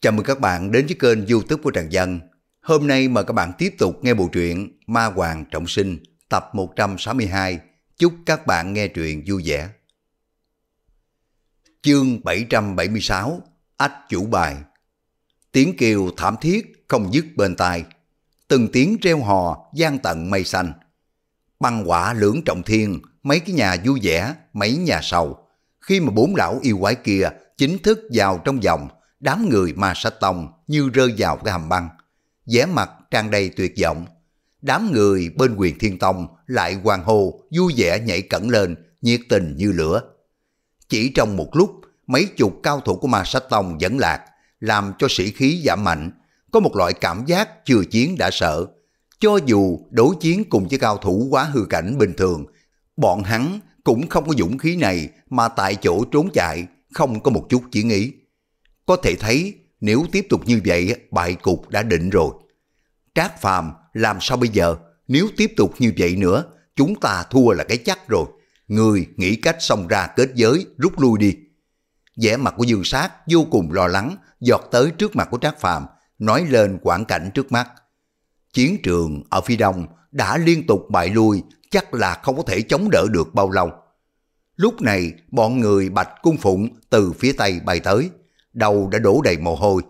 Chào mừng các bạn đến với kênh youtube của Trần Dân. Hôm nay mời các bạn tiếp tục nghe bộ truyện Ma Hoàng Trọng Sinh tập 162. Chúc các bạn nghe truyện vui vẻ. Chương 776 Ách Chủ Bài Tiếng kiều thảm thiết không dứt bên tai. Từng tiếng reo hò gian tận mây xanh. Băng quả lưỡng trọng thiên, mấy cái nhà vui vẻ, mấy nhà sầu. Khi mà bốn lão yêu quái kia chính thức vào trong vòng đám người ma sách tông như rơi vào cái hầm băng. vẻ mặt tràn đầy tuyệt vọng. Đám người bên quyền thiên tông lại hoàng hô, vui vẻ nhảy cẩn lên, nhiệt tình như lửa. Chỉ trong một lúc, mấy chục cao thủ của ma sách tông dẫn lạc, làm cho sĩ khí giảm mạnh, có một loại cảm giác chưa chiến đã sợ. Cho dù đối chiến cùng với cao thủ quá hư cảnh bình thường, bọn hắn cũng không có dũng khí này mà tại chỗ trốn chạy, không có một chút chỉ nghĩ. Có thể thấy nếu tiếp tục như vậy bại cục đã định rồi. Trác Phàm làm sao bây giờ? Nếu tiếp tục như vậy nữa chúng ta thua là cái chắc rồi. Người nghĩ cách xông ra kết giới rút lui đi. vẻ mặt của Dương Sát vô cùng lo lắng giọt tới trước mặt của Trác Phàm nói lên quảng cảnh trước mắt. Chiến trường ở phía đông đã liên tục bại lui chắc là không có thể chống đỡ được bao lâu. Lúc này, bọn người Bạch Cung Phụng từ phía Tây bay tới đầu đã đổ đầy mồ hôi.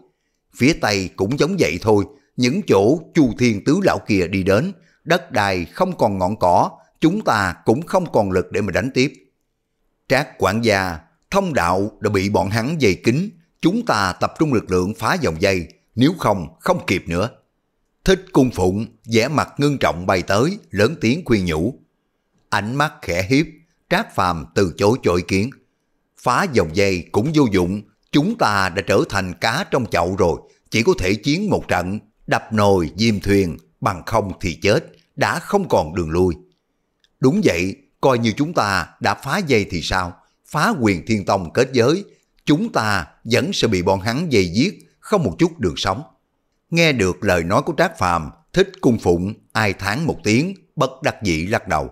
Phía Tây cũng giống vậy thôi, những chỗ Chu Thiên Tứ Lão kia đi đến, đất đai không còn ngọn cỏ, chúng ta cũng không còn lực để mà đánh tiếp. Trác quản gia, thông đạo đã bị bọn hắn dày kín, chúng ta tập trung lực lượng phá dòng dây, nếu không, không kịp nữa. Thích cung phụng, vẻ mặt ngưng trọng bay tới, lớn tiếng khuyên nhủ. Ánh mắt khẽ hiếp, trác phàm từ chối chội kiến. Phá dòng dây cũng vô dụng, chúng ta đã trở thành cá trong chậu rồi, chỉ có thể chiến một trận, đập nồi diêm thuyền, bằng không thì chết, đã không còn đường lui. Đúng vậy, coi như chúng ta đã phá dây thì sao, phá quyền thiên tông kết giới, chúng ta vẫn sẽ bị bọn hắn dây giết, không một chút đường sống. Nghe được lời nói của Trác Phàm, thích cung phụng, ai tháng một tiếng, bất đắc dĩ lắc đầu.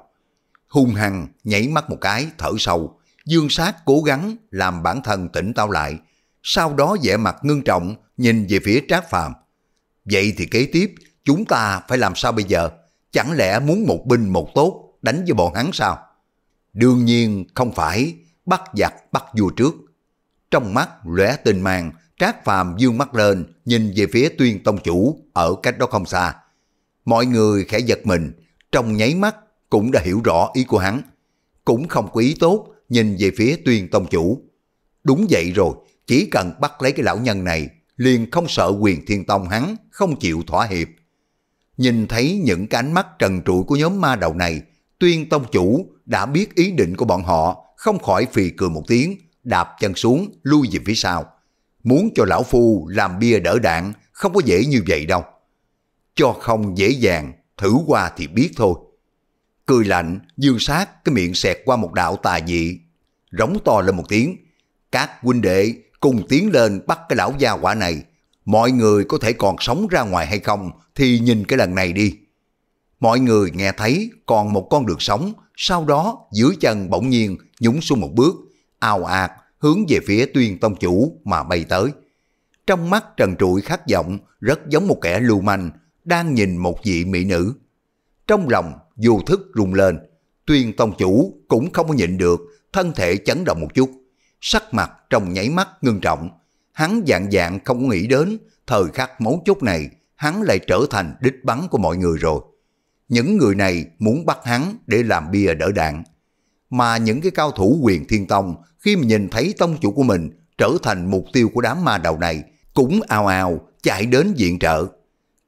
Hung hăng, nhảy mắt một cái, thở sâu, dương sát cố gắng làm bản thân tỉnh táo lại, sau đó vẻ mặt ngưng trọng nhìn về phía Trác Phàm. Vậy thì kế tiếp, chúng ta phải làm sao bây giờ? Chẳng lẽ muốn một binh một tốt đánh với bọn hắn sao? Đương nhiên không phải, bắt giặc bắt vua trước. Trong mắt lóe tình màng, Trác Phàm dương mắt lên, nhìn về phía Tuyên Tông chủ ở cách đó không xa. Mọi người khẽ giật mình, trong nháy mắt cũng đã hiểu rõ ý của hắn. Cũng không có ý tốt, nhìn về phía Tuyên Tông chủ. Đúng vậy rồi, chỉ cần bắt lấy cái lão nhân này, liền không sợ quyền thiên tông hắn, không chịu thỏa hiệp. Nhìn thấy những cái ánh mắt trần trụi của nhóm ma đầu này, tuyên tông chủ đã biết ý định của bọn họ, không khỏi phì cười một tiếng, đạp chân xuống, lui về phía sau. Muốn cho lão phu làm bia đỡ đạn, không có dễ như vậy đâu. Cho không dễ dàng, thử qua thì biết thôi. Cười lạnh, dương sát, cái miệng xẹt qua một đạo tà dị. Rống to lên một tiếng. Các huynh đệ cùng tiến lên bắt cái lão gia quả này. Mọi người có thể còn sống ra ngoài hay không thì nhìn cái lần này đi. Mọi người nghe thấy còn một con được sống, sau đó dưới chân bỗng nhiên nhúng xuống một bước, ào ạt hướng về phía tuyên tông chủ mà bay tới. Trong mắt trần trụi khắc vọng rất giống một kẻ lưu manh đang nhìn một vị mỹ nữ. Trong lòng dù thức rung lên, tuyên tông chủ cũng không có nhịn được thân thể chấn động một chút sắc mặt trong nháy mắt ngưng trọng. Hắn dạng dạng không nghĩ đến, thời khắc mấu chốt này, hắn lại trở thành đích bắn của mọi người rồi. Những người này muốn bắt hắn để làm bia đỡ đạn. Mà những cái cao thủ quyền thiên tông khi mà nhìn thấy tông chủ của mình trở thành mục tiêu của đám ma đầu này cũng ào ào chạy đến diện trợ.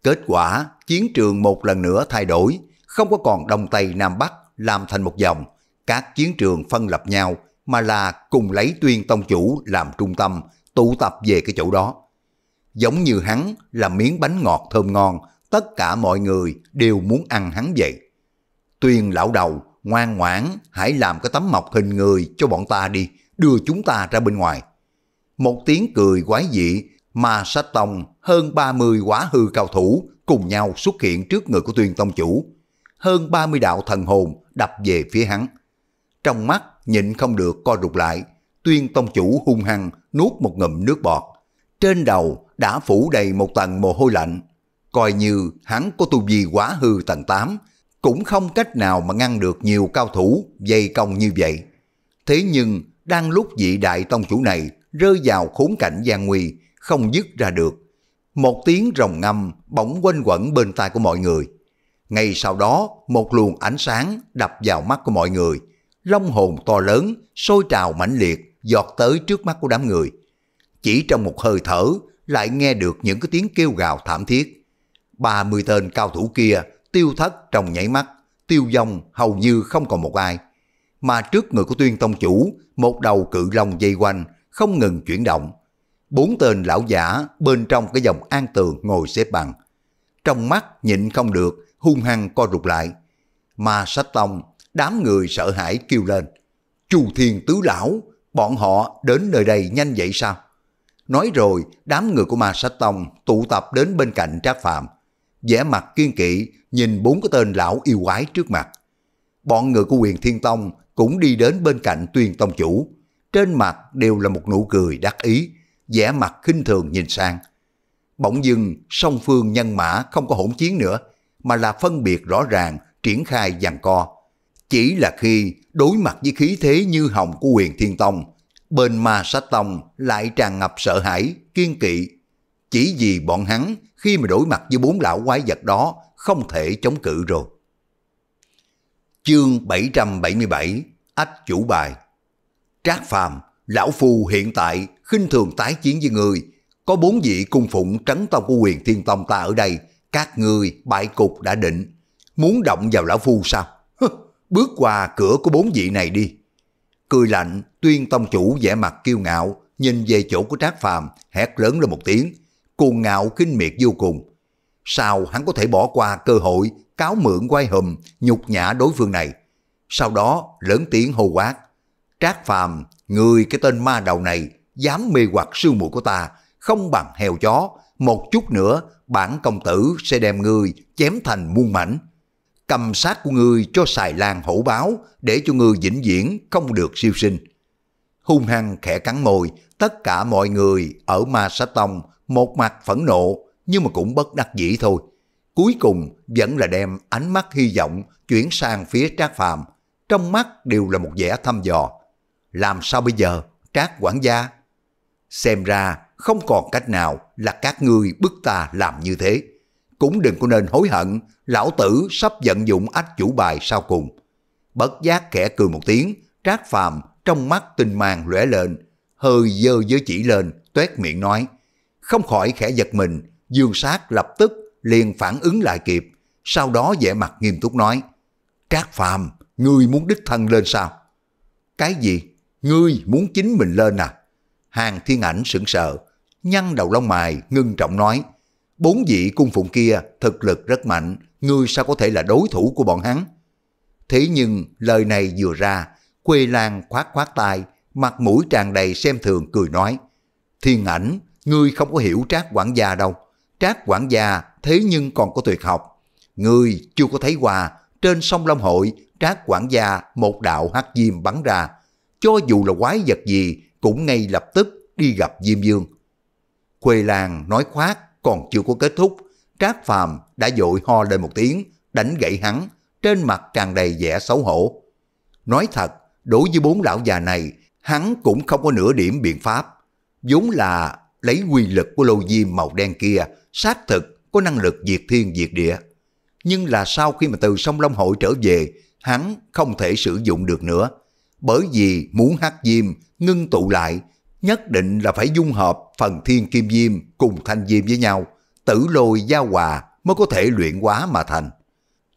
Kết quả chiến trường một lần nữa thay đổi, không có còn Đông Tây Nam Bắc làm thành một dòng. Các chiến trường phân lập nhau mà là cùng lấy tuyên tông chủ làm trung tâm, tụ tập về cái chỗ đó. Giống như hắn là miếng bánh ngọt thơm ngon, tất cả mọi người đều muốn ăn hắn vậy. Tuyên lão đầu, ngoan ngoãn, hãy làm cái tấm mọc hình người cho bọn ta đi, đưa chúng ta ra bên ngoài. Một tiếng cười quái dị mà sách tông hơn 30 quả hư cao thủ cùng nhau xuất hiện trước người của tuyên tông chủ. Hơn 30 đạo thần hồn đập về phía hắn. Trong mắt nhịn không được co rụt lại, tuyên tông chủ hung hăng nuốt một ngụm nước bọt. Trên đầu đã phủ đầy một tầng mồ hôi lạnh, coi như hắn có tu vi quá hư tầng 8, cũng không cách nào mà ngăn được nhiều cao thủ dây công như vậy. Thế nhưng, đang lúc vị đại tông chủ này rơi vào khốn cảnh gian nguy, không dứt ra được. Một tiếng rồng ngâm bỗng quanh quẩn bên tai của mọi người. Ngay sau đó, một luồng ánh sáng đập vào mắt của mọi người, long hồn to lớn, sôi trào mãnh liệt, giọt tới trước mắt của đám người. Chỉ trong một hơi thở, lại nghe được những cái tiếng kêu gào thảm thiết. ba mươi tên cao thủ kia tiêu thất trong nhảy mắt, tiêu vong hầu như không còn một ai. Mà trước người của tuyên tông chủ, một đầu cự long dây quanh, không ngừng chuyển động. Bốn tên lão giả bên trong cái dòng an tường ngồi xếp bằng. Trong mắt nhịn không được, hung hăng co rụt lại. Mà sách tông đám người sợ hãi kêu lên. Chu Thiên Tứ Lão, bọn họ đến nơi đây nhanh vậy sao? Nói rồi, đám người của Ma Sách Tông tụ tập đến bên cạnh Trác Phạm. vẻ mặt kiên kỵ, nhìn bốn cái tên lão yêu quái trước mặt. Bọn người của quyền Thiên Tông cũng đi đến bên cạnh Tuyên Tông Chủ. Trên mặt đều là một nụ cười đắc ý, vẻ mặt khinh thường nhìn sang. Bỗng dưng, song phương nhân mã không có hỗn chiến nữa, mà là phân biệt rõ ràng, triển khai giằng co chỉ là khi đối mặt với khí thế như hồng của quyền thiên tông, bên ma sách tông lại tràn ngập sợ hãi, kiên kỵ. Chỉ vì bọn hắn khi mà đối mặt với bốn lão quái vật đó không thể chống cự rồi. Chương 777 Ách chủ bài Trác Phàm Lão Phu hiện tại khinh thường tái chiến với người Có bốn vị cung phụng trấn tông của quyền thiên tông ta ở đây Các người bại cục đã định Muốn động vào Lão Phu sao bước qua cửa của bốn vị này đi. Cười lạnh, tuyên tông chủ vẻ mặt kiêu ngạo, nhìn về chỗ của Trác Phàm hét lớn lên một tiếng, cuồng ngạo kinh miệt vô cùng. Sao hắn có thể bỏ qua cơ hội cáo mượn quay hùm, nhục nhã đối phương này? Sau đó lớn tiếng hô quát, Trác Phàm người cái tên ma đầu này, dám mê hoặc sư muội của ta, không bằng heo chó, một chút nữa bản công tử sẽ đem ngươi chém thành muôn mảnh cầm xác của người cho xài lan hổ báo để cho người vĩnh viễn không được siêu sinh. Hung hăng khẽ cắn môi, tất cả mọi người ở Ma sa Tông một mặt phẫn nộ nhưng mà cũng bất đắc dĩ thôi. Cuối cùng vẫn là đem ánh mắt hy vọng chuyển sang phía Trác Phàm, trong mắt đều là một vẻ thăm dò. Làm sao bây giờ, Trác quản gia? Xem ra không còn cách nào là các ngươi bức ta làm như thế. Cũng đừng có nên hối hận lão tử sắp vận dụng ách chủ bài sau cùng. Bất giác khẽ cười một tiếng, trác phàm trong mắt tinh màng lóe lên, hơi dơ giới chỉ lên, tuét miệng nói. Không khỏi khẽ giật mình, dương sát lập tức liền phản ứng lại kịp, sau đó vẻ mặt nghiêm túc nói. Trác phàm, ngươi muốn đích thân lên sao? Cái gì? Ngươi muốn chính mình lên à? Hàng thiên ảnh sững sờ, nhăn đầu lông mày, ngưng trọng nói. Bốn vị cung phụng kia thực lực rất mạnh, ngươi sao có thể là đối thủ của bọn hắn? Thế nhưng lời này vừa ra, Quê Lan khoát khoát tay, mặt mũi tràn đầy xem thường cười nói. Thiên ảnh, ngươi không có hiểu trác quản gia đâu. Trác quản gia thế nhưng còn có tuyệt học. Ngươi chưa có thấy quà, trên sông Long Hội, trác quản gia một đạo hắc diêm bắn ra. Cho dù là quái vật gì, cũng ngay lập tức đi gặp Diêm Dương. Quê Lan nói khoát, còn chưa có kết thúc, Trác Phàm đã dội ho lên một tiếng, đánh gãy hắn, trên mặt tràn đầy vẻ xấu hổ. Nói thật, đối với bốn lão già này, hắn cũng không có nửa điểm biện pháp. vốn là lấy quy lực của lô diêm màu đen kia, xác thực có năng lực diệt thiên diệt địa. Nhưng là sau khi mà từ sông Long Hội trở về, hắn không thể sử dụng được nữa. Bởi vì muốn hắc diêm ngưng tụ lại nhất định là phải dung hợp phần thiên kim diêm cùng thanh diêm với nhau, tử lôi giao hòa mới có thể luyện hóa mà thành.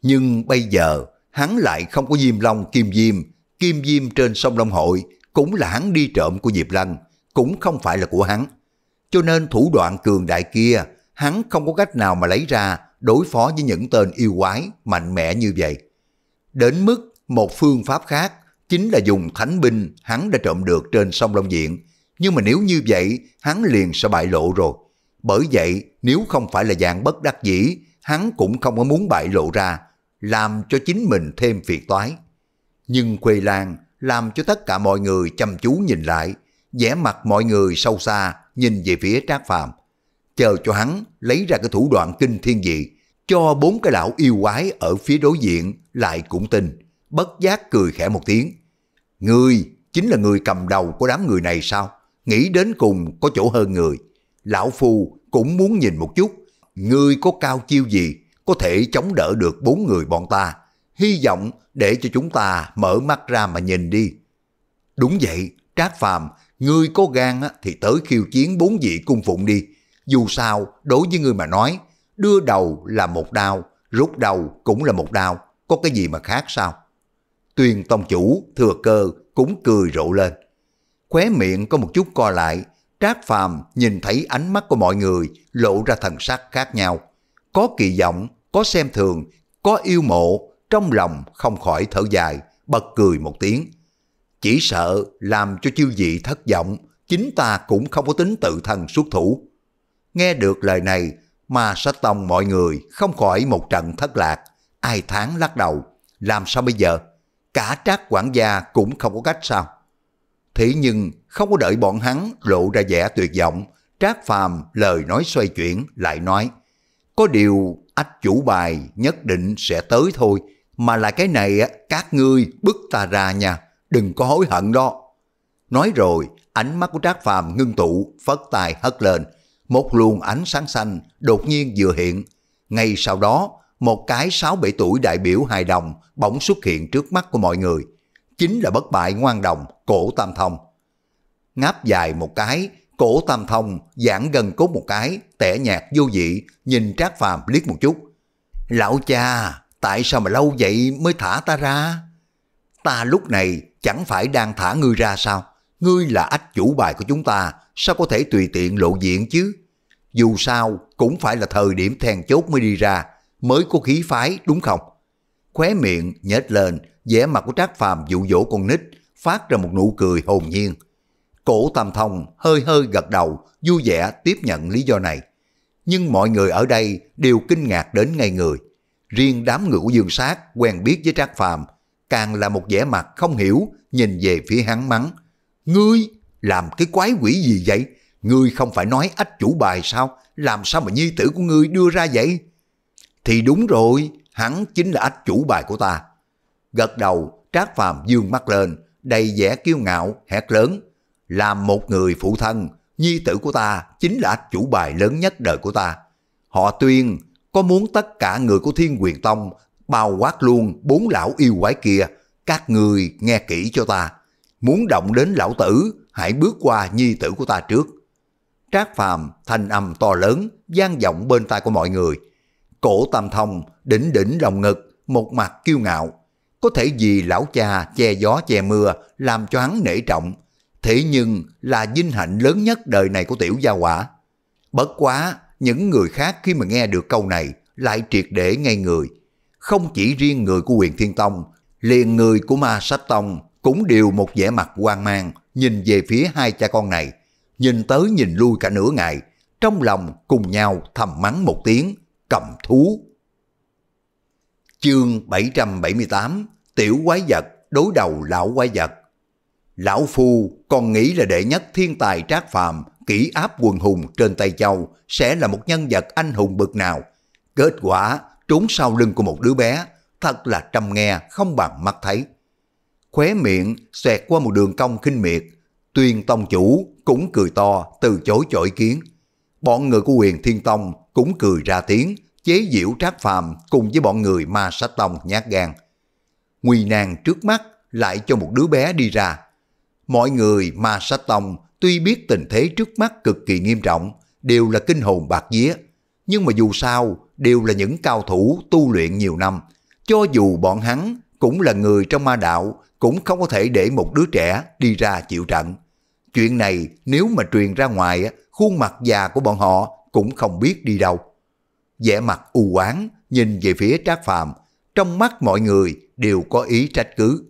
Nhưng bây giờ, hắn lại không có diêm long kim diêm, kim diêm trên sông Long Hội cũng là hắn đi trộm của Diệp Lăng, cũng không phải là của hắn. Cho nên thủ đoạn cường đại kia, hắn không có cách nào mà lấy ra đối phó với những tên yêu quái mạnh mẽ như vậy. Đến mức một phương pháp khác chính là dùng thánh binh hắn đã trộm được trên sông Long Diện nhưng mà nếu như vậy, hắn liền sẽ bại lộ rồi. Bởi vậy, nếu không phải là dạng bất đắc dĩ, hắn cũng không có muốn bại lộ ra, làm cho chính mình thêm phiền toái. Nhưng Khuê Lan làm cho tất cả mọi người chăm chú nhìn lại, vẻ mặt mọi người sâu xa nhìn về phía Trác Phàm, chờ cho hắn lấy ra cái thủ đoạn kinh thiên dị, cho bốn cái lão yêu quái ở phía đối diện lại cũng tin, bất giác cười khẽ một tiếng. Ngươi chính là người cầm đầu của đám người này sao? nghĩ đến cùng có chỗ hơn người. Lão Phu cũng muốn nhìn một chút, ngươi có cao chiêu gì có thể chống đỡ được bốn người bọn ta. Hy vọng để cho chúng ta mở mắt ra mà nhìn đi. Đúng vậy, Trác Phàm, ngươi có gan thì tới khiêu chiến bốn vị cung phụng đi. Dù sao, đối với người mà nói, đưa đầu là một đao, rút đầu cũng là một đao, có cái gì mà khác sao? Tuyền Tông Chủ thừa cơ cũng cười rộ lên khóe miệng có một chút co lại, Trác Phàm nhìn thấy ánh mắt của mọi người lộ ra thần sắc khác nhau. Có kỳ vọng, có xem thường, có yêu mộ, trong lòng không khỏi thở dài, bật cười một tiếng. Chỉ sợ làm cho chiêu dị thất vọng, chính ta cũng không có tính tự thân xuất thủ. Nghe được lời này, mà sách tông mọi người không khỏi một trận thất lạc, ai tháng lắc đầu, làm sao bây giờ? Cả trác quản gia cũng không có cách sao? Thế nhưng không có đợi bọn hắn lộ ra vẻ tuyệt vọng, Trác Phàm lời nói xoay chuyển lại nói, có điều ách chủ bài nhất định sẽ tới thôi, mà là cái này các ngươi bức ta ra nha, đừng có hối hận đó. Nói rồi, ánh mắt của Trác Phàm ngưng tụ, phất tài hất lên, một luồng ánh sáng xanh đột nhiên vừa hiện. Ngay sau đó, một cái sáu bảy tuổi đại biểu hài đồng bỗng xuất hiện trước mắt của mọi người. Chính là bất bại ngoan đồng cổ Tam Thông. Ngáp dài một cái, cổ Tam Thông giãn gần cốt một cái, tẻ nhạt vô dị, nhìn Trác Phàm liếc một chút. Lão cha, tại sao mà lâu vậy mới thả ta ra? Ta lúc này chẳng phải đang thả ngươi ra sao? Ngươi là ách chủ bài của chúng ta, sao có thể tùy tiện lộ diện chứ? Dù sao, cũng phải là thời điểm then chốt mới đi ra, mới có khí phái đúng không? Khóe miệng nhếch lên, vẻ mặt của Trác Phàm dụ dỗ con nít, phát ra một nụ cười hồn nhiên. Cổ Tam Thông hơi hơi gật đầu, vui vẻ tiếp nhận lý do này. Nhưng mọi người ở đây đều kinh ngạc đến ngay người. Riêng đám ngũ dương sát quen biết với Trác Phàm càng là một vẻ mặt không hiểu nhìn về phía hắn mắng. Ngươi làm cái quái quỷ gì vậy? Ngươi không phải nói ách chủ bài sao? Làm sao mà nhi tử của ngươi đưa ra vậy? Thì đúng rồi, hắn chính là ách chủ bài của ta. Gật đầu, Trác Phàm dương mắt lên, đầy vẻ kiêu ngạo, hét lớn. Làm một người phụ thân, nhi tử của ta chính là chủ bài lớn nhất đời của ta. Họ tuyên có muốn tất cả người của Thiên Quyền Tông bao quát luôn bốn lão yêu quái kia, các người nghe kỹ cho ta. Muốn động đến lão tử, hãy bước qua nhi tử của ta trước. Trác Phàm thanh âm to lớn, gian vọng bên tai của mọi người. Cổ Tam Thông đỉnh đỉnh lòng ngực, một mặt kiêu ngạo, có thể vì lão cha che gió che mưa làm cho hắn nể trọng. Thế nhưng là vinh hạnh lớn nhất đời này của tiểu gia quả. Bất quá, những người khác khi mà nghe được câu này lại triệt để ngay người. Không chỉ riêng người của quyền thiên tông, liền người của ma sách tông cũng đều một vẻ mặt hoang mang nhìn về phía hai cha con này. Nhìn tới nhìn lui cả nửa ngày, trong lòng cùng nhau thầm mắng một tiếng, cầm thú. Chương 778 Tiểu quái vật đối đầu lão quái vật Lão Phu còn nghĩ là đệ nhất thiên tài trác phàm kỹ áp quần hùng trên Tây Châu sẽ là một nhân vật anh hùng bực nào. Kết quả trốn sau lưng của một đứa bé thật là trăm nghe không bằng mắt thấy. Khóe miệng xoẹt qua một đường cong khinh miệt Tuyên Tông chủ cũng cười to từ chối chỗ ý kiến. Bọn người của quyền Thiên Tông cũng cười ra tiếng chế diễu trác phàm cùng với bọn người ma sát tông nhát gan. Nguy nan trước mắt lại cho một đứa bé đi ra. Mọi người ma sát tông tuy biết tình thế trước mắt cực kỳ nghiêm trọng, đều là kinh hồn bạc vía. Nhưng mà dù sao, đều là những cao thủ tu luyện nhiều năm. Cho dù bọn hắn cũng là người trong ma đạo, cũng không có thể để một đứa trẻ đi ra chịu trận. Chuyện này nếu mà truyền ra ngoài, khuôn mặt già của bọn họ cũng không biết đi đâu vẻ mặt u oán nhìn về phía Trác Phàm, trong mắt mọi người đều có ý trách cứ.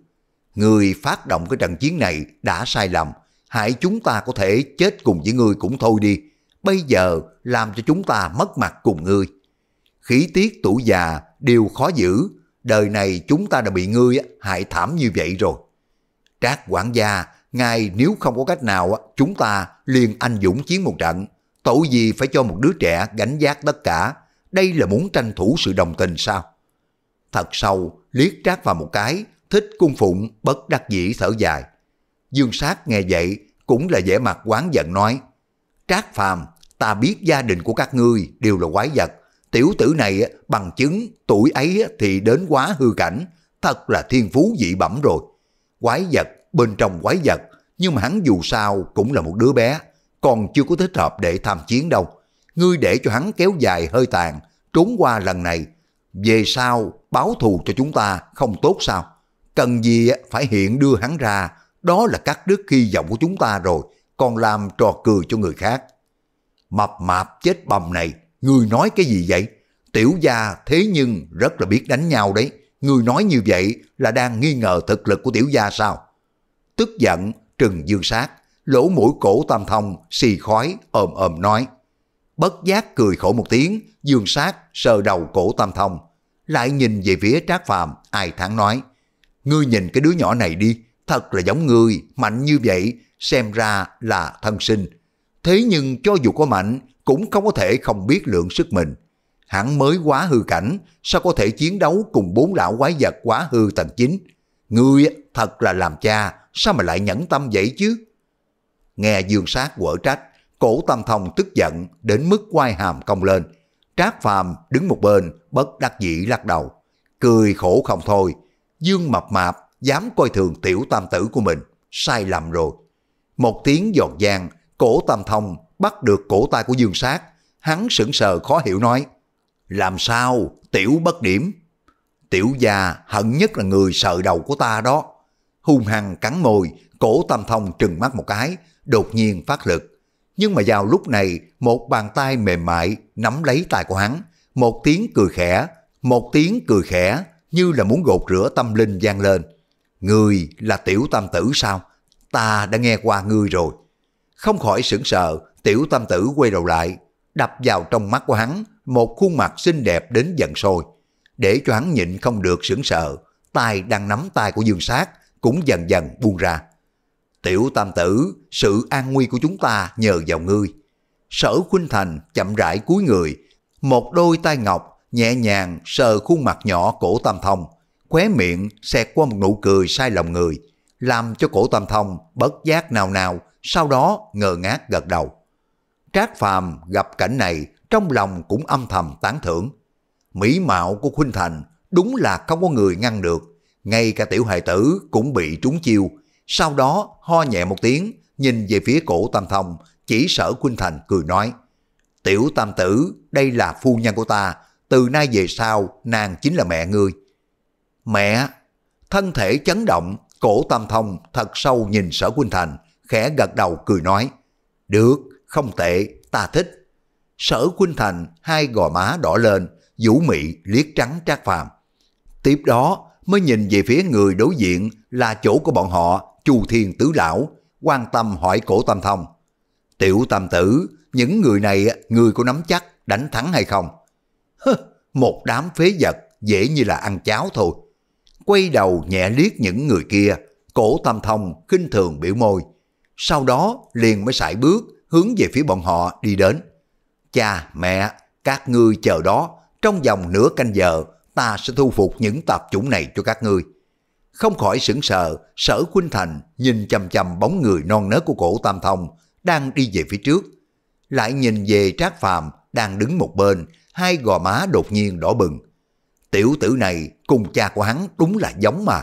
Người phát động cái trận chiến này đã sai lầm, hại chúng ta có thể chết cùng với ngươi cũng thôi đi, bây giờ làm cho chúng ta mất mặt cùng ngươi. Khí tiết tuổi già đều khó giữ, đời này chúng ta đã bị ngươi hại thảm như vậy rồi. Trác quản gia, ngài nếu không có cách nào, chúng ta liền anh dũng chiến một trận, tổ gì phải cho một đứa trẻ gánh giác tất cả, đây là muốn tranh thủ sự đồng tình sao? Thật sâu, liếc trác vào một cái, thích cung phụng, bất đắc dĩ thở dài. Dương sát nghe vậy, cũng là vẻ mặt quán giận nói, Trác phàm, ta biết gia đình của các ngươi đều là quái vật, tiểu tử này bằng chứng tuổi ấy thì đến quá hư cảnh, thật là thiên phú dị bẩm rồi. Quái vật, bên trong quái vật, nhưng mà hắn dù sao cũng là một đứa bé, còn chưa có thích hợp để tham chiến đâu ngươi để cho hắn kéo dài hơi tàn, trốn qua lần này, về sau báo thù cho chúng ta không tốt sao? Cần gì phải hiện đưa hắn ra, đó là cắt đứt hy vọng của chúng ta rồi, còn làm trò cười cho người khác. Mập mạp chết bầm này, ngươi nói cái gì vậy? Tiểu gia thế nhưng rất là biết đánh nhau đấy, ngươi nói như vậy là đang nghi ngờ thực lực của tiểu gia sao? Tức giận, trừng dương sát, lỗ mũi cổ tam thông, xì khói, ồm ồm nói bất giác cười khổ một tiếng, dương sát sờ đầu cổ Tam Thông. Lại nhìn về phía Trác Phàm, ai thẳng nói, ngươi nhìn cái đứa nhỏ này đi, thật là giống ngươi, mạnh như vậy, xem ra là thân sinh. Thế nhưng cho dù có mạnh, cũng không có thể không biết lượng sức mình. Hắn mới quá hư cảnh, sao có thể chiến đấu cùng bốn lão quái vật quá hư tầng chính? Ngươi thật là làm cha, sao mà lại nhẫn tâm vậy chứ? Nghe dương sát quở trách, Cổ Tam Thông tức giận đến mức quay hàm cong lên. Trác Phàm đứng một bên, bất đắc dĩ lắc đầu. Cười khổ không thôi. Dương mập mạp dám coi thường tiểu tam tử của mình. Sai lầm rồi. Một tiếng giọt giang, cổ Tam Thông bắt được cổ tay của Dương Sát. Hắn sững sờ khó hiểu nói. Làm sao tiểu bất điểm? Tiểu gia hận nhất là người sợ đầu của ta đó. Hung hăng cắn môi, cổ Tam Thông trừng mắt một cái, đột nhiên phát lực nhưng mà vào lúc này, một bàn tay mềm mại nắm lấy tay của hắn, một tiếng cười khẽ, một tiếng cười khẽ như là muốn gột rửa tâm linh vang lên. Người là tiểu tam tử sao? Ta đã nghe qua ngươi rồi. Không khỏi sững sờ, tiểu tam tử quay đầu lại, đập vào trong mắt của hắn một khuôn mặt xinh đẹp đến giận sôi. Để cho hắn nhịn không được sững sờ, tay đang nắm tay của dương sát cũng dần dần buông ra. Tiểu tam tử, sự an nguy của chúng ta nhờ vào ngươi. Sở Khuynh Thành chậm rãi cúi người, một đôi tay ngọc nhẹ nhàng sờ khuôn mặt nhỏ cổ Tam Thông, khóe miệng xẹt qua một nụ cười sai lòng người, làm cho cổ Tam Thông bất giác nào nào, sau đó ngờ ngác gật đầu. Trác Phàm gặp cảnh này trong lòng cũng âm thầm tán thưởng. Mỹ mạo của Khuynh Thành đúng là không có người ngăn được, ngay cả tiểu hài tử cũng bị trúng chiêu, sau đó ho nhẹ một tiếng, nhìn về phía cổ Tam Thông, chỉ sở quynh Thành cười nói, Tiểu Tam Tử, đây là phu nhân của ta, từ nay về sau, nàng chính là mẹ ngươi. Mẹ, thân thể chấn động, cổ Tam Thông thật sâu nhìn sở quynh Thành, khẽ gật đầu cười nói, Được, không tệ, ta thích. Sở quynh Thành hai gò má đỏ lên, vũ mị liếc trắng trác phàm. Tiếp đó mới nhìn về phía người đối diện là chỗ của bọn họ Chu Thiên Tứ Lão, quan tâm hỏi cổ Tam Thông. Tiểu Tam Tử, những người này người có nắm chắc đánh thắng hay không? một đám phế vật dễ như là ăn cháo thôi. Quay đầu nhẹ liếc những người kia, cổ Tam Thông khinh thường biểu môi. Sau đó liền mới sải bước hướng về phía bọn họ đi đến. Cha, mẹ, các ngươi chờ đó, trong vòng nửa canh giờ ta sẽ thu phục những tạp chủng này cho các ngươi không khỏi sững sờ, sở Khuynh Thành nhìn chầm chầm bóng người non nớt của cổ Tam Thông đang đi về phía trước. Lại nhìn về Trác Phàm đang đứng một bên, hai gò má đột nhiên đỏ bừng. Tiểu tử này cùng cha của hắn đúng là giống mà.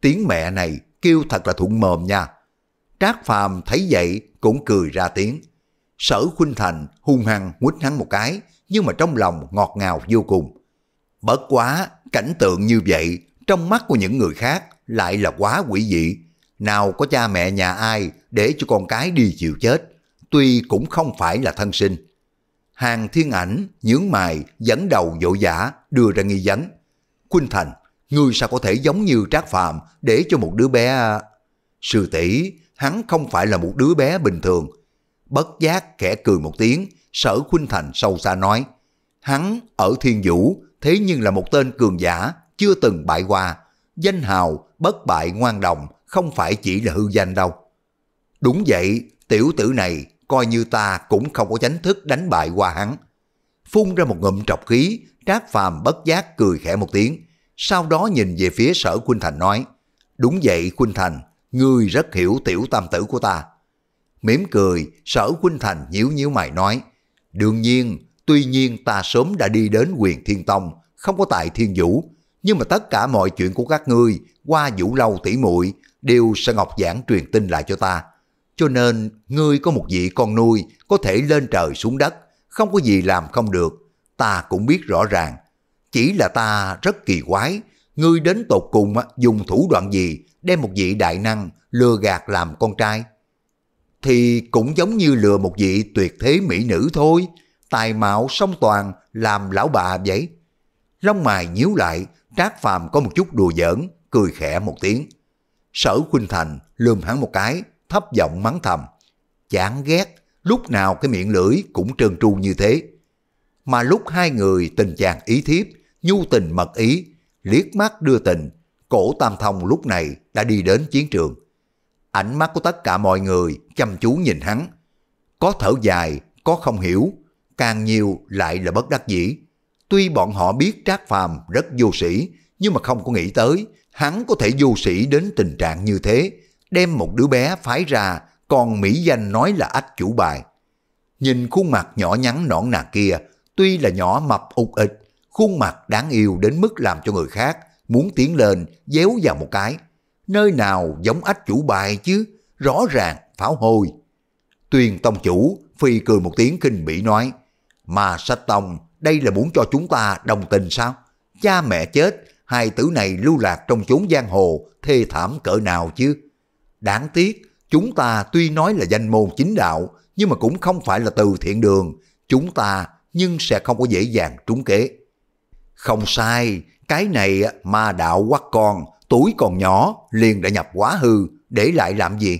Tiếng mẹ này kêu thật là thuận mồm nha. Trác Phàm thấy vậy cũng cười ra tiếng. Sở Khuynh Thành hung hăng quýt hắn một cái, nhưng mà trong lòng ngọt ngào vô cùng. Bất quá, cảnh tượng như vậy trong mắt của những người khác lại là quá quỷ dị. Nào có cha mẹ nhà ai để cho con cái đi chịu chết, tuy cũng không phải là thân sinh. Hàng thiên ảnh nhướng mày dẫn đầu vội giả đưa ra nghi vấn. Khuynh Thành, người sao có thể giống như Trác Phạm để cho một đứa bé... À? Sư tỷ hắn không phải là một đứa bé bình thường. Bất giác khẽ cười một tiếng, sở Khuynh Thành sâu xa nói. Hắn ở thiên vũ thế nhưng là một tên cường giả chưa từng bại qua, danh hào bất bại ngoan đồng không phải chỉ là hư danh đâu. Đúng vậy, tiểu tử này coi như ta cũng không có chánh thức đánh bại qua hắn. Phun ra một ngụm trọc khí, Trác Phàm bất giác cười khẽ một tiếng, sau đó nhìn về phía sở quynh Thành nói, đúng vậy quynh Thành, ngươi rất hiểu tiểu tam tử của ta. Mỉm cười, sở quynh Thành nhíu nhíu mày nói, đương nhiên, tuy nhiên ta sớm đã đi đến quyền thiên tông, không có tại thiên vũ, nhưng mà tất cả mọi chuyện của các ngươi qua vũ lâu tỉ muội đều sẽ ngọc giảng truyền tin lại cho ta. Cho nên ngươi có một vị con nuôi có thể lên trời xuống đất, không có gì làm không được, ta cũng biết rõ ràng. Chỉ là ta rất kỳ quái, ngươi đến tột cùng dùng thủ đoạn gì đem một vị đại năng lừa gạt làm con trai. Thì cũng giống như lừa một vị tuyệt thế mỹ nữ thôi, tài mạo song toàn làm lão bà vậy. Lông mày nhíu lại, Trác Phàm có một chút đùa giỡn, cười khẽ một tiếng. Sở Khuynh Thành lườm hắn một cái, thấp giọng mắng thầm. Chán ghét, lúc nào cái miệng lưỡi cũng trơn tru như thế. Mà lúc hai người tình chàng ý thiếp, nhu tình mật ý, liếc mắt đưa tình, cổ Tam Thông lúc này đã đi đến chiến trường. Ánh mắt của tất cả mọi người chăm chú nhìn hắn. Có thở dài, có không hiểu, càng nhiều lại là bất đắc dĩ. Tuy bọn họ biết Trác Phàm rất vô sĩ, nhưng mà không có nghĩ tới hắn có thể vô sĩ đến tình trạng như thế, đem một đứa bé phái ra, còn mỹ danh nói là ách chủ bài. Nhìn khuôn mặt nhỏ nhắn nõn nà kia, tuy là nhỏ mập ục ịch, khuôn mặt đáng yêu đến mức làm cho người khác muốn tiến lên, déo vào một cái. Nơi nào giống ách chủ bài chứ, rõ ràng pháo hôi. Tuyền tông chủ, phi cười một tiếng kinh bỉ nói, mà sách tông đây là muốn cho chúng ta đồng tình sao? Cha mẹ chết, hai tử này lưu lạc trong chốn giang hồ, thê thảm cỡ nào chứ? Đáng tiếc, chúng ta tuy nói là danh môn chính đạo, nhưng mà cũng không phải là từ thiện đường, chúng ta nhưng sẽ không có dễ dàng trúng kế. Không sai, cái này ma đạo quắc con, tuổi còn nhỏ, liền đã nhập quá hư, để lại làm gì?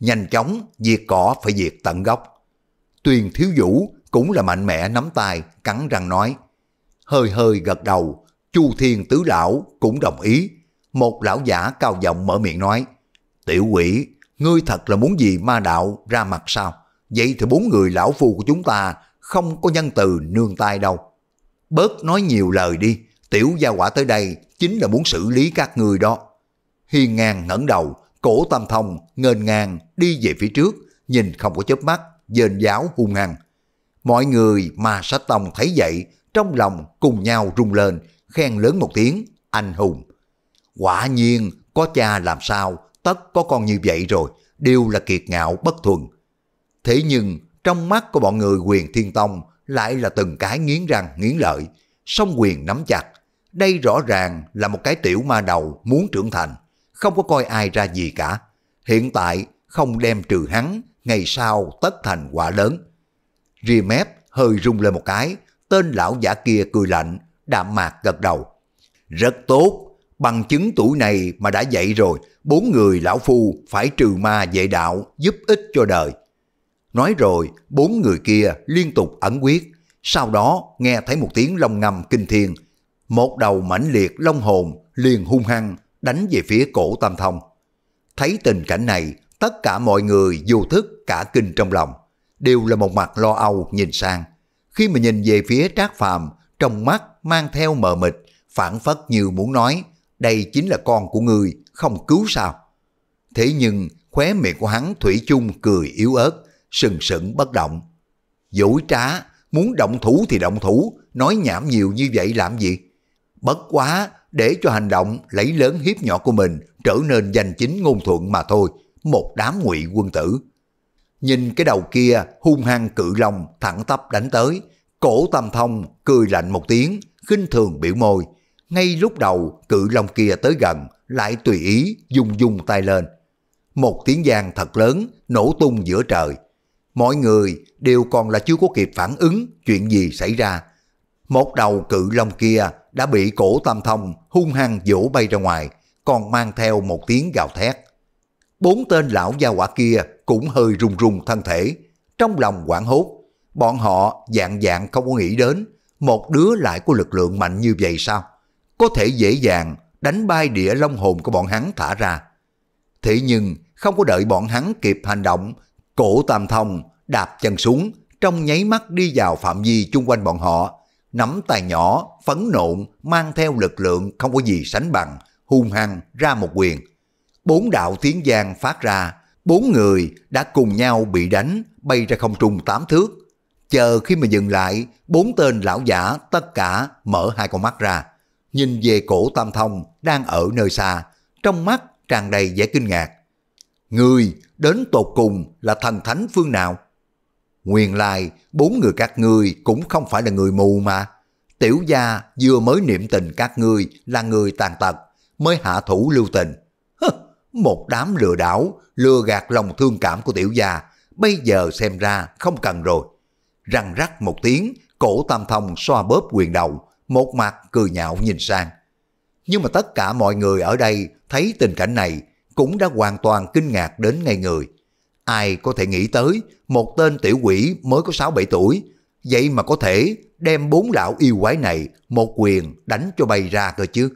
Nhanh chóng, diệt cỏ phải diệt tận gốc. Tuyền Thiếu Vũ cũng là mạnh mẽ nắm tay, cắn răng nói. Hơi hơi gật đầu, Chu Thiên Tứ Lão cũng đồng ý. Một lão giả cao giọng mở miệng nói, Tiểu quỷ, ngươi thật là muốn gì ma đạo ra mặt sao? Vậy thì bốn người lão phu của chúng ta không có nhân từ nương tay đâu. Bớt nói nhiều lời đi, tiểu gia quả tới đây chính là muốn xử lý các người đó. Hiên ngang ngẩng đầu, cổ tam thông, ngên ngang, đi về phía trước, nhìn không có chớp mắt, dền giáo hung hăng. Mọi người mà sách tông thấy vậy, trong lòng cùng nhau rung lên, khen lớn một tiếng, anh hùng. Quả nhiên, có cha làm sao, tất có con như vậy rồi, đều là kiệt ngạo bất thuần. Thế nhưng, trong mắt của bọn người quyền thiên tông lại là từng cái nghiến răng nghiến lợi, song quyền nắm chặt. Đây rõ ràng là một cái tiểu ma đầu muốn trưởng thành, không có coi ai ra gì cả. Hiện tại không đem trừ hắn, ngày sau tất thành quả lớn. Ri mép hơi rung lên một cái, tên lão giả kia cười lạnh, đạm mạc gật đầu. Rất tốt, bằng chứng tuổi này mà đã dậy rồi, bốn người lão phu phải trừ ma dạy đạo giúp ích cho đời. Nói rồi, bốn người kia liên tục ẩn quyết, sau đó nghe thấy một tiếng long ngầm kinh thiên, một đầu mãnh liệt long hồn liền hung hăng đánh về phía cổ Tam Thông. Thấy tình cảnh này, tất cả mọi người vô thức cả kinh trong lòng đều là một mặt lo âu nhìn sang. Khi mà nhìn về phía Trác Phàm, trong mắt mang theo mờ mịt, phản phất như muốn nói, đây chính là con của người, không cứu sao. Thế nhưng, khóe miệng của hắn Thủy chung cười yếu ớt, sừng sững bất động. Dối trá, muốn động thủ thì động thủ, nói nhảm nhiều như vậy làm gì? Bất quá, để cho hành động lấy lớn hiếp nhỏ của mình trở nên danh chính ngôn thuận mà thôi, một đám ngụy quân tử. Nhìn cái đầu kia hung hăng cự lòng thẳng tắp đánh tới, cổ tam thông cười lạnh một tiếng, khinh thường biểu môi. Ngay lúc đầu cự long kia tới gần, lại tùy ý dùng dùng tay lên. Một tiếng giang thật lớn nổ tung giữa trời. Mọi người đều còn là chưa có kịp phản ứng chuyện gì xảy ra. Một đầu cự long kia đã bị cổ tam thông hung hăng vỗ bay ra ngoài, còn mang theo một tiếng gào thét. Bốn tên lão gia quả kia cũng hơi run run thân thể, trong lòng quảng hốt. Bọn họ dạng dạng không có nghĩ đến, một đứa lại có lực lượng mạnh như vậy sao? Có thể dễ dàng đánh bay địa long hồn của bọn hắn thả ra. Thế nhưng không có đợi bọn hắn kịp hành động, cổ tam thông đạp chân xuống, trong nháy mắt đi vào phạm vi chung quanh bọn họ, nắm tay nhỏ, phấn nộn, mang theo lực lượng không có gì sánh bằng, hung hăng ra một quyền. Bốn đạo tiếng giang phát ra, Bốn người đã cùng nhau bị đánh, bay ra không trung tám thước. Chờ khi mà dừng lại, bốn tên lão giả tất cả mở hai con mắt ra. Nhìn về cổ Tam Thông đang ở nơi xa, trong mắt tràn đầy vẻ kinh ngạc. Người đến tột cùng là thần thánh phương nào? Nguyên lai, bốn người các ngươi cũng không phải là người mù mà. Tiểu gia vừa mới niệm tình các ngươi là người tàn tật, mới hạ thủ lưu tình. Một đám lừa đảo, lừa gạt lòng thương cảm của tiểu gia, bây giờ xem ra không cần rồi. Răng rắc một tiếng, cổ tam thông xoa bóp quyền đầu, một mặt cười nhạo nhìn sang. Nhưng mà tất cả mọi người ở đây thấy tình cảnh này cũng đã hoàn toàn kinh ngạc đến ngay người. Ai có thể nghĩ tới một tên tiểu quỷ mới có 6-7 tuổi, vậy mà có thể đem bốn lão yêu quái này một quyền đánh cho bay ra cơ chứ.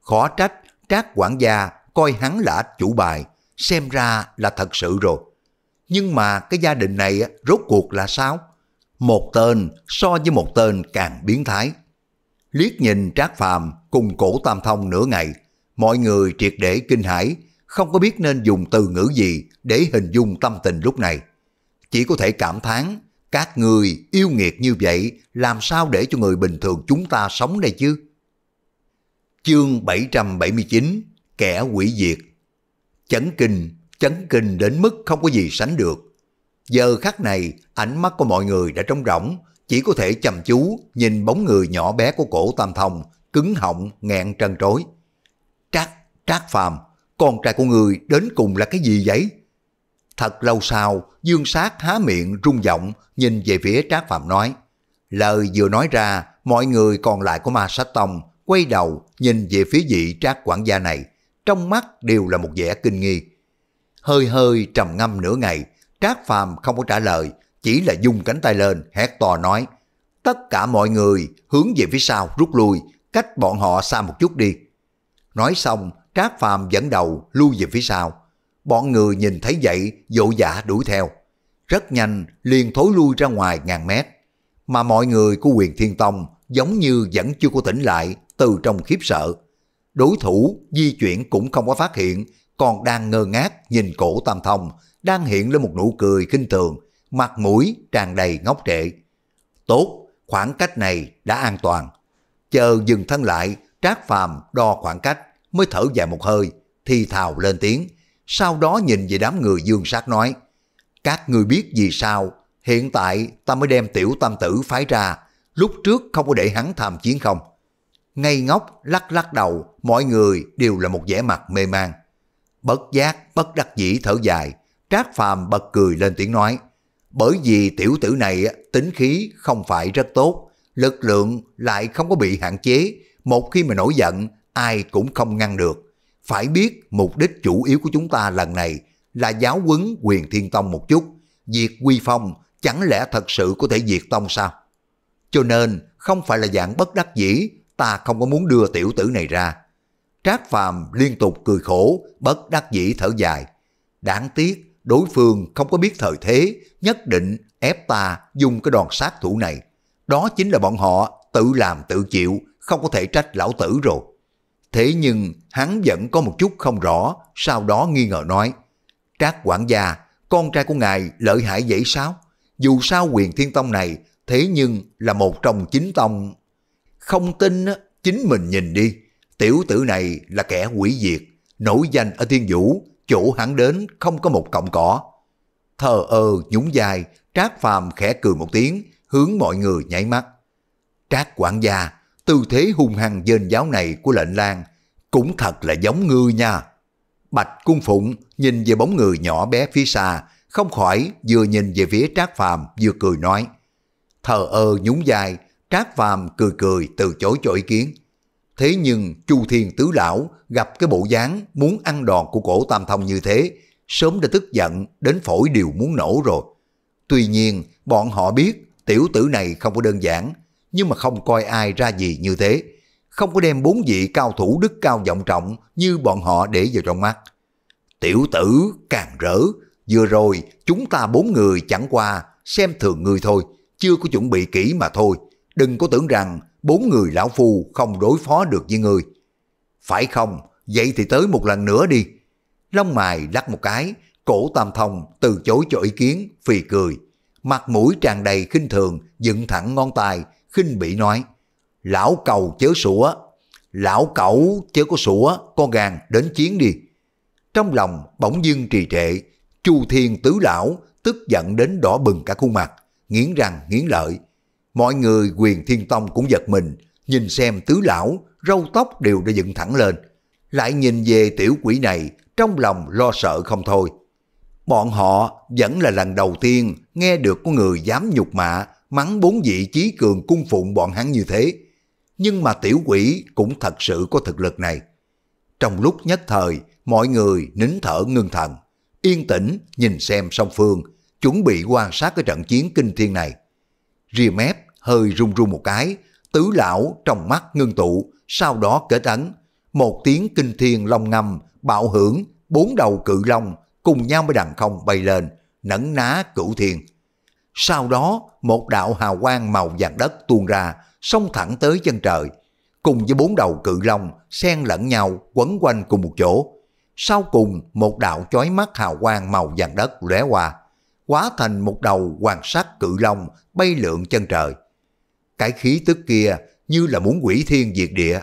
Khó trách trác quản gia coi hắn là chủ bài, xem ra là thật sự rồi. Nhưng mà cái gia đình này rốt cuộc là sao? Một tên so với một tên càng biến thái. Liếc nhìn Trác Phàm cùng cổ Tam Thông nửa ngày, mọi người triệt để kinh hãi, không có biết nên dùng từ ngữ gì để hình dung tâm tình lúc này. Chỉ có thể cảm thán các người yêu nghiệt như vậy làm sao để cho người bình thường chúng ta sống đây chứ? Chương 779 kẻ quỷ diệt. Chấn kinh, chấn kinh đến mức không có gì sánh được. Giờ khắc này, ánh mắt của mọi người đã trống rỗng, chỉ có thể chăm chú nhìn bóng người nhỏ bé của cổ Tam Thông, cứng họng, ngẹn trân trối. Trác, Trác Phàm, con trai của người đến cùng là cái gì vậy? Thật lâu sau, Dương Sát há miệng rung giọng nhìn về phía Trác Phạm nói. Lời vừa nói ra, mọi người còn lại của Ma Sát Tông quay đầu nhìn về phía vị Trác quản gia này trong mắt đều là một vẻ kinh nghi. Hơi hơi trầm ngâm nửa ngày, Trác Phàm không có trả lời, chỉ là dung cánh tay lên, hét to nói, tất cả mọi người hướng về phía sau rút lui, cách bọn họ xa một chút đi. Nói xong, Trác Phàm dẫn đầu lui về phía sau. Bọn người nhìn thấy vậy, vội dã đuổi theo. Rất nhanh, liền thối lui ra ngoài ngàn mét. Mà mọi người của quyền Thiên Tông giống như vẫn chưa có tỉnh lại từ trong khiếp sợ đối thủ di chuyển cũng không có phát hiện, còn đang ngơ ngác nhìn cổ Tam Thông, đang hiện lên một nụ cười kinh thường, mặt mũi tràn đầy ngốc trệ. Tốt, khoảng cách này đã an toàn. Chờ dừng thân lại, Trác Phàm đo khoảng cách, mới thở dài một hơi, thì thào lên tiếng, sau đó nhìn về đám người dương sát nói, các người biết vì sao, hiện tại ta mới đem tiểu tam tử phái ra, lúc trước không có để hắn tham chiến không? ngây ngốc lắc lắc đầu, mọi người đều là một vẻ mặt mê man. Bất giác, bất đắc dĩ thở dài, Trác Phàm bật cười lên tiếng nói, bởi vì tiểu tử này tính khí không phải rất tốt, lực lượng lại không có bị hạn chế, một khi mà nổi giận, ai cũng không ngăn được. Phải biết mục đích chủ yếu của chúng ta lần này là giáo huấn quyền thiên tông một chút, diệt quy phong chẳng lẽ thật sự có thể diệt tông sao? Cho nên không phải là dạng bất đắc dĩ ta không có muốn đưa tiểu tử này ra. Trác Phàm liên tục cười khổ, bất đắc dĩ thở dài. Đáng tiếc, đối phương không có biết thời thế, nhất định ép ta dùng cái đòn sát thủ này. Đó chính là bọn họ tự làm tự chịu, không có thể trách lão tử rồi. Thế nhưng hắn vẫn có một chút không rõ, sau đó nghi ngờ nói. Trác quản gia, con trai của ngài lợi hại vậy sao? Dù sao quyền thiên tông này, thế nhưng là một trong chín tông không tin á, chính mình nhìn đi, tiểu tử này là kẻ quỷ diệt, nổi danh ở thiên vũ, chỗ hắn đến không có một cọng cỏ. Thờ ơ nhún dài, Trác Phàm khẽ cười một tiếng, hướng mọi người nháy mắt. Trác quản gia, tư thế hung hăng dên giáo này của lệnh lan, cũng thật là giống ngươi nha. Bạch Cung Phụng nhìn về bóng người nhỏ bé phía xa, không khỏi vừa nhìn về phía Trác Phàm vừa cười nói. Thờ ơ nhún dài, Trác Phàm cười cười từ chối cho ý kiến. Thế nhưng Chu Thiên Tứ Lão gặp cái bộ dáng muốn ăn đòn của cổ Tam Thông như thế, sớm đã tức giận đến phổi đều muốn nổ rồi. Tuy nhiên, bọn họ biết tiểu tử này không có đơn giản, nhưng mà không coi ai ra gì như thế. Không có đem bốn vị cao thủ đức cao vọng trọng như bọn họ để vào trong mắt. Tiểu tử càng rỡ, vừa rồi chúng ta bốn người chẳng qua xem thường người thôi, chưa có chuẩn bị kỹ mà thôi. Đừng có tưởng rằng bốn người lão phu không đối phó được với người. Phải không? Vậy thì tới một lần nữa đi. Long mài lắc một cái, cổ tam thông từ chối cho ý kiến, phì cười. Mặt mũi tràn đầy khinh thường, dựng thẳng ngón tay, khinh bị nói. Lão cầu chớ sủa, lão cẩu chớ có sủa, con gàng đến chiến đi. Trong lòng bỗng dưng trì trệ, Chu Thiên Tứ Lão tức giận đến đỏ bừng cả khuôn mặt, nghiến răng nghiến lợi, Mọi người quyền thiên tông cũng giật mình, nhìn xem tứ lão, râu tóc đều đã dựng thẳng lên. Lại nhìn về tiểu quỷ này, trong lòng lo sợ không thôi. Bọn họ vẫn là lần đầu tiên nghe được có người dám nhục mạ, mắng bốn vị chí cường cung phụng bọn hắn như thế. Nhưng mà tiểu quỷ cũng thật sự có thực lực này. Trong lúc nhất thời, mọi người nín thở ngưng thần, yên tĩnh nhìn xem song phương, chuẩn bị quan sát cái trận chiến kinh thiên này. rìa mép hơi run run một cái, tứ lão trong mắt ngưng tụ, sau đó kết ấn. Một tiếng kinh thiên long ngầm, bạo hưởng, bốn đầu cự long cùng nhau với đằng không bay lên, nẫn ná cửu thiên. Sau đó, một đạo hào quang màu vàng đất tuôn ra, xông thẳng tới chân trời. Cùng với bốn đầu cự long xen lẫn nhau, quấn quanh cùng một chỗ. Sau cùng, một đạo chói mắt hào quang màu vàng đất lóe qua, hóa thành một đầu hoàng sắc cự long bay lượn chân trời. Cái khí tức kia như là muốn quỷ thiên diệt địa.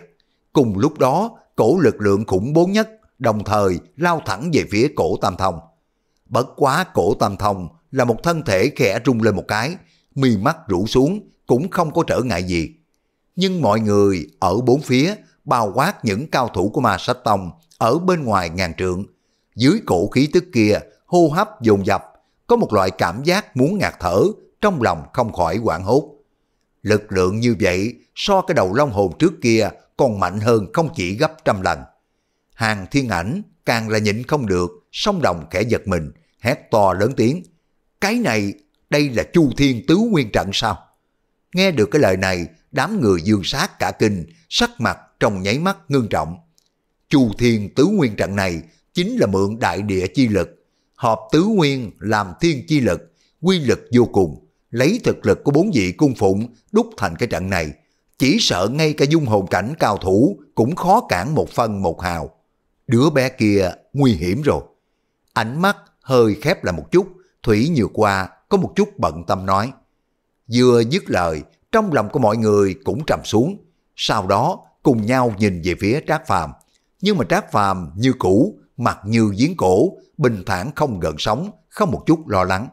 Cùng lúc đó, cổ lực lượng khủng bố nhất đồng thời lao thẳng về phía cổ Tam Thông. Bất quá cổ Tam Thông là một thân thể khẽ rung lên một cái, mi mắt rũ xuống cũng không có trở ngại gì. Nhưng mọi người ở bốn phía bao quát những cao thủ của ma sách tông ở bên ngoài ngàn trượng. Dưới cổ khí tức kia hô hấp dồn dập, có một loại cảm giác muốn ngạt thở, trong lòng không khỏi quảng hốt. Lực lượng như vậy so cái đầu long hồn trước kia còn mạnh hơn không chỉ gấp trăm lần. Hàng thiên ảnh càng là nhịn không được, song đồng kẻ giật mình, hét to lớn tiếng. Cái này, đây là chu thiên tứ nguyên trận sao? Nghe được cái lời này, đám người dương sát cả kinh, sắc mặt trong nháy mắt ngưng trọng. Chu thiên tứ nguyên trận này chính là mượn đại địa chi lực, hợp tứ nguyên làm thiên chi lực, quy lực vô cùng lấy thực lực của bốn vị cung phụng đúc thành cái trận này, chỉ sợ ngay cả dung hồn cảnh cao thủ cũng khó cản một phân một hào. Đứa bé kia nguy hiểm rồi. Ánh mắt hơi khép lại một chút, Thủy Nhược qua có một chút bận tâm nói. Vừa dứt lời, trong lòng của mọi người cũng trầm xuống. Sau đó cùng nhau nhìn về phía Trác Phàm. Nhưng mà Trác Phàm như cũ, mặt như giếng cổ, bình thản không gần sống không một chút lo lắng.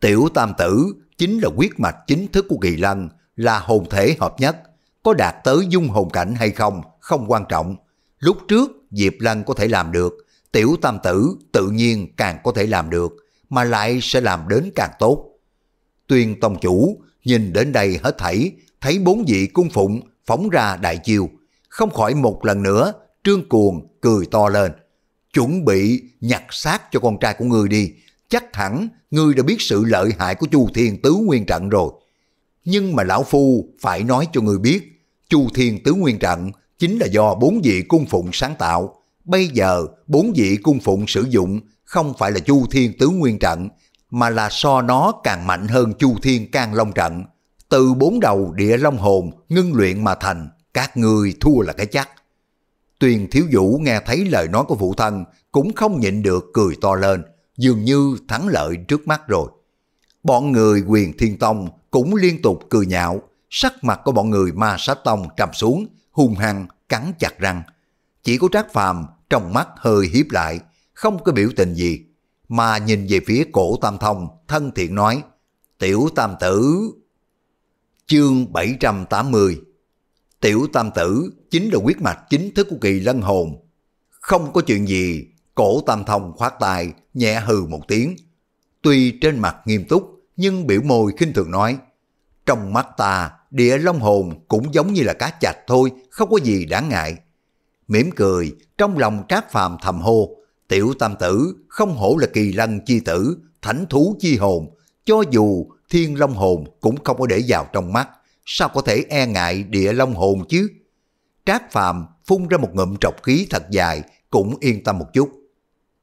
Tiểu Tam Tử chính là huyết mạch chính thức của Kỳ Lân, là hồn thể hợp nhất. Có đạt tới dung hồn cảnh hay không, không quan trọng. Lúc trước, Diệp Lân có thể làm được, tiểu tam tử tự nhiên càng có thể làm được, mà lại sẽ làm đến càng tốt. Tuyên Tông Chủ nhìn đến đây hết thảy, thấy bốn vị cung phụng phóng ra đại chiêu. Không khỏi một lần nữa, Trương Cuồng cười to lên. Chuẩn bị nhặt xác cho con trai của người đi, chắc hẳn ngươi đã biết sự lợi hại của Chu Thiên Tứ Nguyên Trận rồi. Nhưng mà lão phu phải nói cho ngươi biết, Chu Thiên Tứ Nguyên Trận chính là do bốn vị cung phụng sáng tạo. Bây giờ, bốn vị cung phụng sử dụng không phải là Chu Thiên Tứ Nguyên Trận, mà là so nó càng mạnh hơn Chu Thiên Can Long Trận. Từ bốn đầu địa long hồn ngưng luyện mà thành, các ngươi thua là cái chắc. Tuyền Thiếu Vũ nghe thấy lời nói của phụ thân cũng không nhịn được cười to lên dường như thắng lợi trước mắt rồi. Bọn người quyền thiên tông cũng liên tục cười nhạo, sắc mặt của bọn người ma sát tông trầm xuống, hung hăng, cắn chặt răng. Chỉ có trác phàm trong mắt hơi hiếp lại, không có biểu tình gì, mà nhìn về phía cổ tam thông, thân thiện nói, tiểu tam tử. Chương 780 Tiểu tam tử chính là quyết mạch chính thức của kỳ lân hồn. Không có chuyện gì, cổ tam thông khoát tay nhẹ hừ một tiếng. Tuy trên mặt nghiêm túc, nhưng biểu môi khinh thường nói, trong mắt ta, địa long hồn cũng giống như là cá chạch thôi, không có gì đáng ngại. Mỉm cười, trong lòng trác phàm thầm hô, tiểu tam tử không hổ là kỳ lân chi tử, thánh thú chi hồn, cho dù thiên long hồn cũng không có để vào trong mắt, sao có thể e ngại địa long hồn chứ? Trác phàm phun ra một ngụm trọc khí thật dài, cũng yên tâm một chút.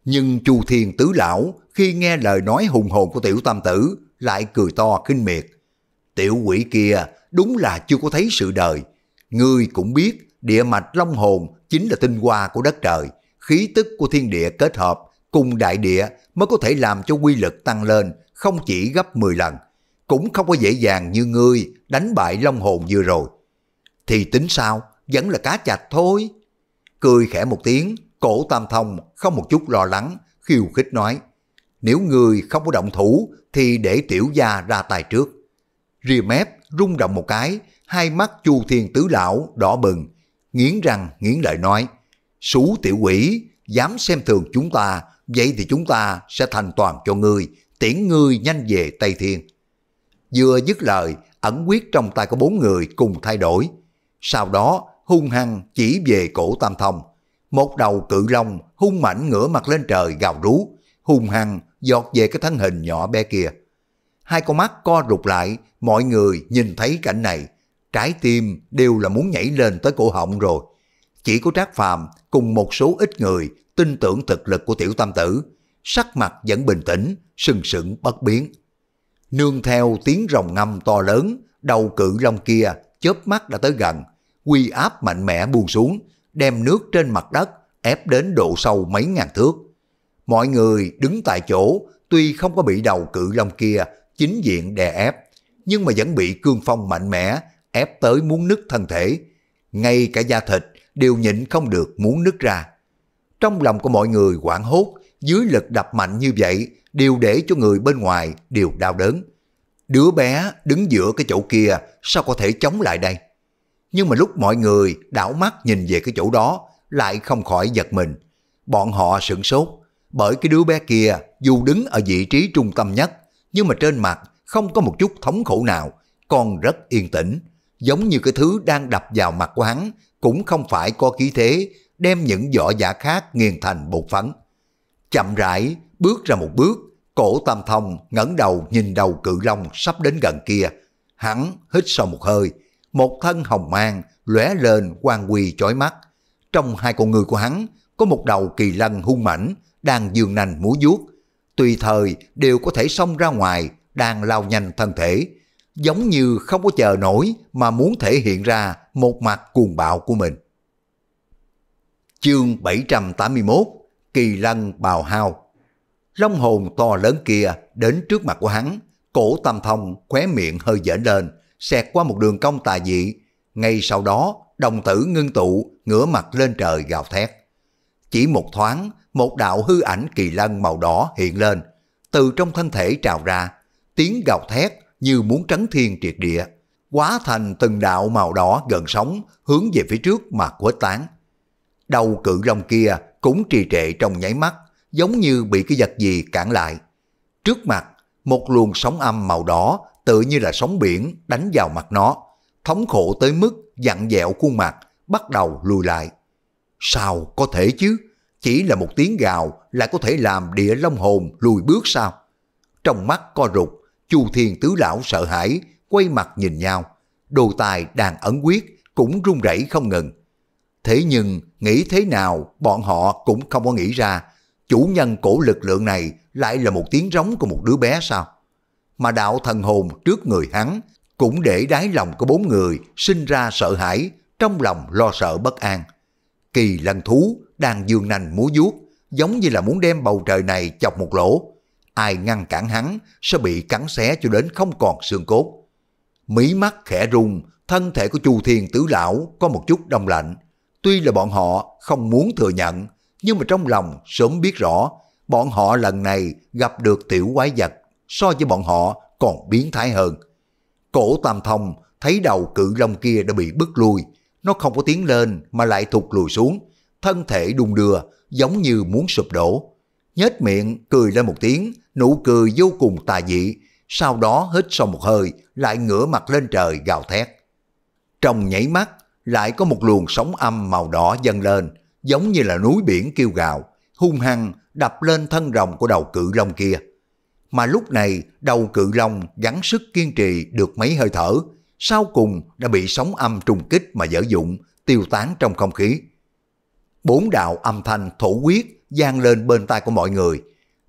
Nhưng Chu thiền Tứ Lão khi nghe lời nói hùng hồn của tiểu tam tử lại cười to kinh miệt. Tiểu quỷ kia đúng là chưa có thấy sự đời. Ngươi cũng biết địa mạch long hồn chính là tinh hoa của đất trời, khí tức của thiên địa kết hợp cùng đại địa mới có thể làm cho quy lực tăng lên không chỉ gấp 10 lần. Cũng không có dễ dàng như ngươi đánh bại long hồn vừa rồi. Thì tính sao, vẫn là cá chạch thôi. Cười khẽ một tiếng, Cổ Tam Thông không một chút lo lắng, khiêu khích nói, nếu người không có động thủ thì để tiểu gia ra tay trước. Rìa mép rung động một cái, hai mắt chu thiên tứ lão đỏ bừng, nghiến răng nghiến lợi nói, Sú tiểu quỷ, dám xem thường chúng ta, vậy thì chúng ta sẽ thành toàn cho ngươi, tiễn ngươi nhanh về Tây Thiên. Vừa dứt lời, ẩn quyết trong tay có bốn người cùng thay đổi. Sau đó, hung hăng chỉ về cổ Tam Thông. Một đầu cự long hung mảnh ngửa mặt lên trời gào rú, hung hăng giọt về cái thân hình nhỏ bé kia. Hai con mắt co rụt lại, mọi người nhìn thấy cảnh này, trái tim đều là muốn nhảy lên tới cổ họng rồi. Chỉ có Trác Phàm cùng một số ít người tin tưởng thực lực của tiểu tam tử, sắc mặt vẫn bình tĩnh, sừng sững bất biến. Nương theo tiếng rồng ngâm to lớn, đầu cự long kia chớp mắt đã tới gần, quy áp mạnh mẽ buông xuống, đem nước trên mặt đất ép đến độ sâu mấy ngàn thước. Mọi người đứng tại chỗ, tuy không có bị đầu cự long kia chính diện đè ép, nhưng mà vẫn bị cương phong mạnh mẽ ép tới muốn nứt thân thể. Ngay cả da thịt đều nhịn không được muốn nứt ra. Trong lòng của mọi người quảng hốt, dưới lực đập mạnh như vậy đều để cho người bên ngoài đều đau đớn. Đứa bé đứng giữa cái chỗ kia sao có thể chống lại đây? Nhưng mà lúc mọi người đảo mắt nhìn về cái chỗ đó, lại không khỏi giật mình. Bọn họ sửng sốt, bởi cái đứa bé kia dù đứng ở vị trí trung tâm nhất, nhưng mà trên mặt không có một chút thống khổ nào, còn rất yên tĩnh, giống như cái thứ đang đập vào mặt của hắn, cũng không phải có khí thế đem những võ giả khác nghiền thành bột phấn. Chậm rãi, bước ra một bước, cổ tam thông ngẩng đầu nhìn đầu cự long sắp đến gần kia. Hắn hít sâu một hơi, một thân hồng mang lóe lên quan quỳ chói mắt. Trong hai con người của hắn có một đầu kỳ lân hung mãnh đang dường nành múa vuốt, tùy thời đều có thể xông ra ngoài, đang lao nhanh thân thể, giống như không có chờ nổi mà muốn thể hiện ra một mặt cuồng bạo của mình. Chương 781 Kỳ lân bào hao Long hồn to lớn kia đến trước mặt của hắn, cổ tam thông khóe miệng hơi dở lên, xẹt qua một đường cong tà dị. Ngay sau đó, đồng tử ngưng tụ, ngửa mặt lên trời gào thét. Chỉ một thoáng, một đạo hư ảnh kỳ lân màu đỏ hiện lên, từ trong thân thể trào ra, tiếng gào thét như muốn trấn thiên triệt địa, quá thành từng đạo màu đỏ gần sóng hướng về phía trước mà quét tán. Đầu cự long kia cũng trì trệ trong nháy mắt, giống như bị cái vật gì cản lại. Trước mặt, một luồng sóng âm màu đỏ tự như là sóng biển đánh vào mặt nó, thống khổ tới mức dặn dẹo khuôn mặt, bắt đầu lùi lại. Sao có thể chứ? Chỉ là một tiếng gào lại có thể làm địa long hồn lùi bước sao? Trong mắt co rụt, chu thiên tứ lão sợ hãi, quay mặt nhìn nhau. Đồ tài đang ẩn quyết, cũng run rẩy không ngừng. Thế nhưng, nghĩ thế nào bọn họ cũng không có nghĩ ra, chủ nhân cổ lực lượng này lại là một tiếng rống của một đứa bé sao? mà đạo thần hồn trước người hắn cũng để đáy lòng của bốn người sinh ra sợ hãi, trong lòng lo sợ bất an. Kỳ lân thú đang dương nành múa vuốt, giống như là muốn đem bầu trời này chọc một lỗ. Ai ngăn cản hắn sẽ bị cắn xé cho đến không còn xương cốt. Mí mắt khẽ rung, thân thể của Chu Thiên Tứ Lão có một chút đông lạnh. Tuy là bọn họ không muốn thừa nhận, nhưng mà trong lòng sớm biết rõ, bọn họ lần này gặp được tiểu quái vật so với bọn họ còn biến thái hơn. Cổ Tam Thông thấy đầu cự long kia đã bị bứt lui, nó không có tiến lên mà lại thụt lùi xuống, thân thể đung đưa giống như muốn sụp đổ. Nhếch miệng cười lên một tiếng, nụ cười vô cùng tà dị, sau đó hít sâu một hơi, lại ngửa mặt lên trời gào thét. Trong nhảy mắt, lại có một luồng sóng âm màu đỏ dâng lên, giống như là núi biển kêu gào, hung hăng đập lên thân rồng của đầu cự long kia mà lúc này đầu cự long gắng sức kiên trì được mấy hơi thở, sau cùng đã bị sóng âm trùng kích mà dở dụng, tiêu tán trong không khí. Bốn đạo âm thanh thổ quyết gian lên bên tai của mọi người.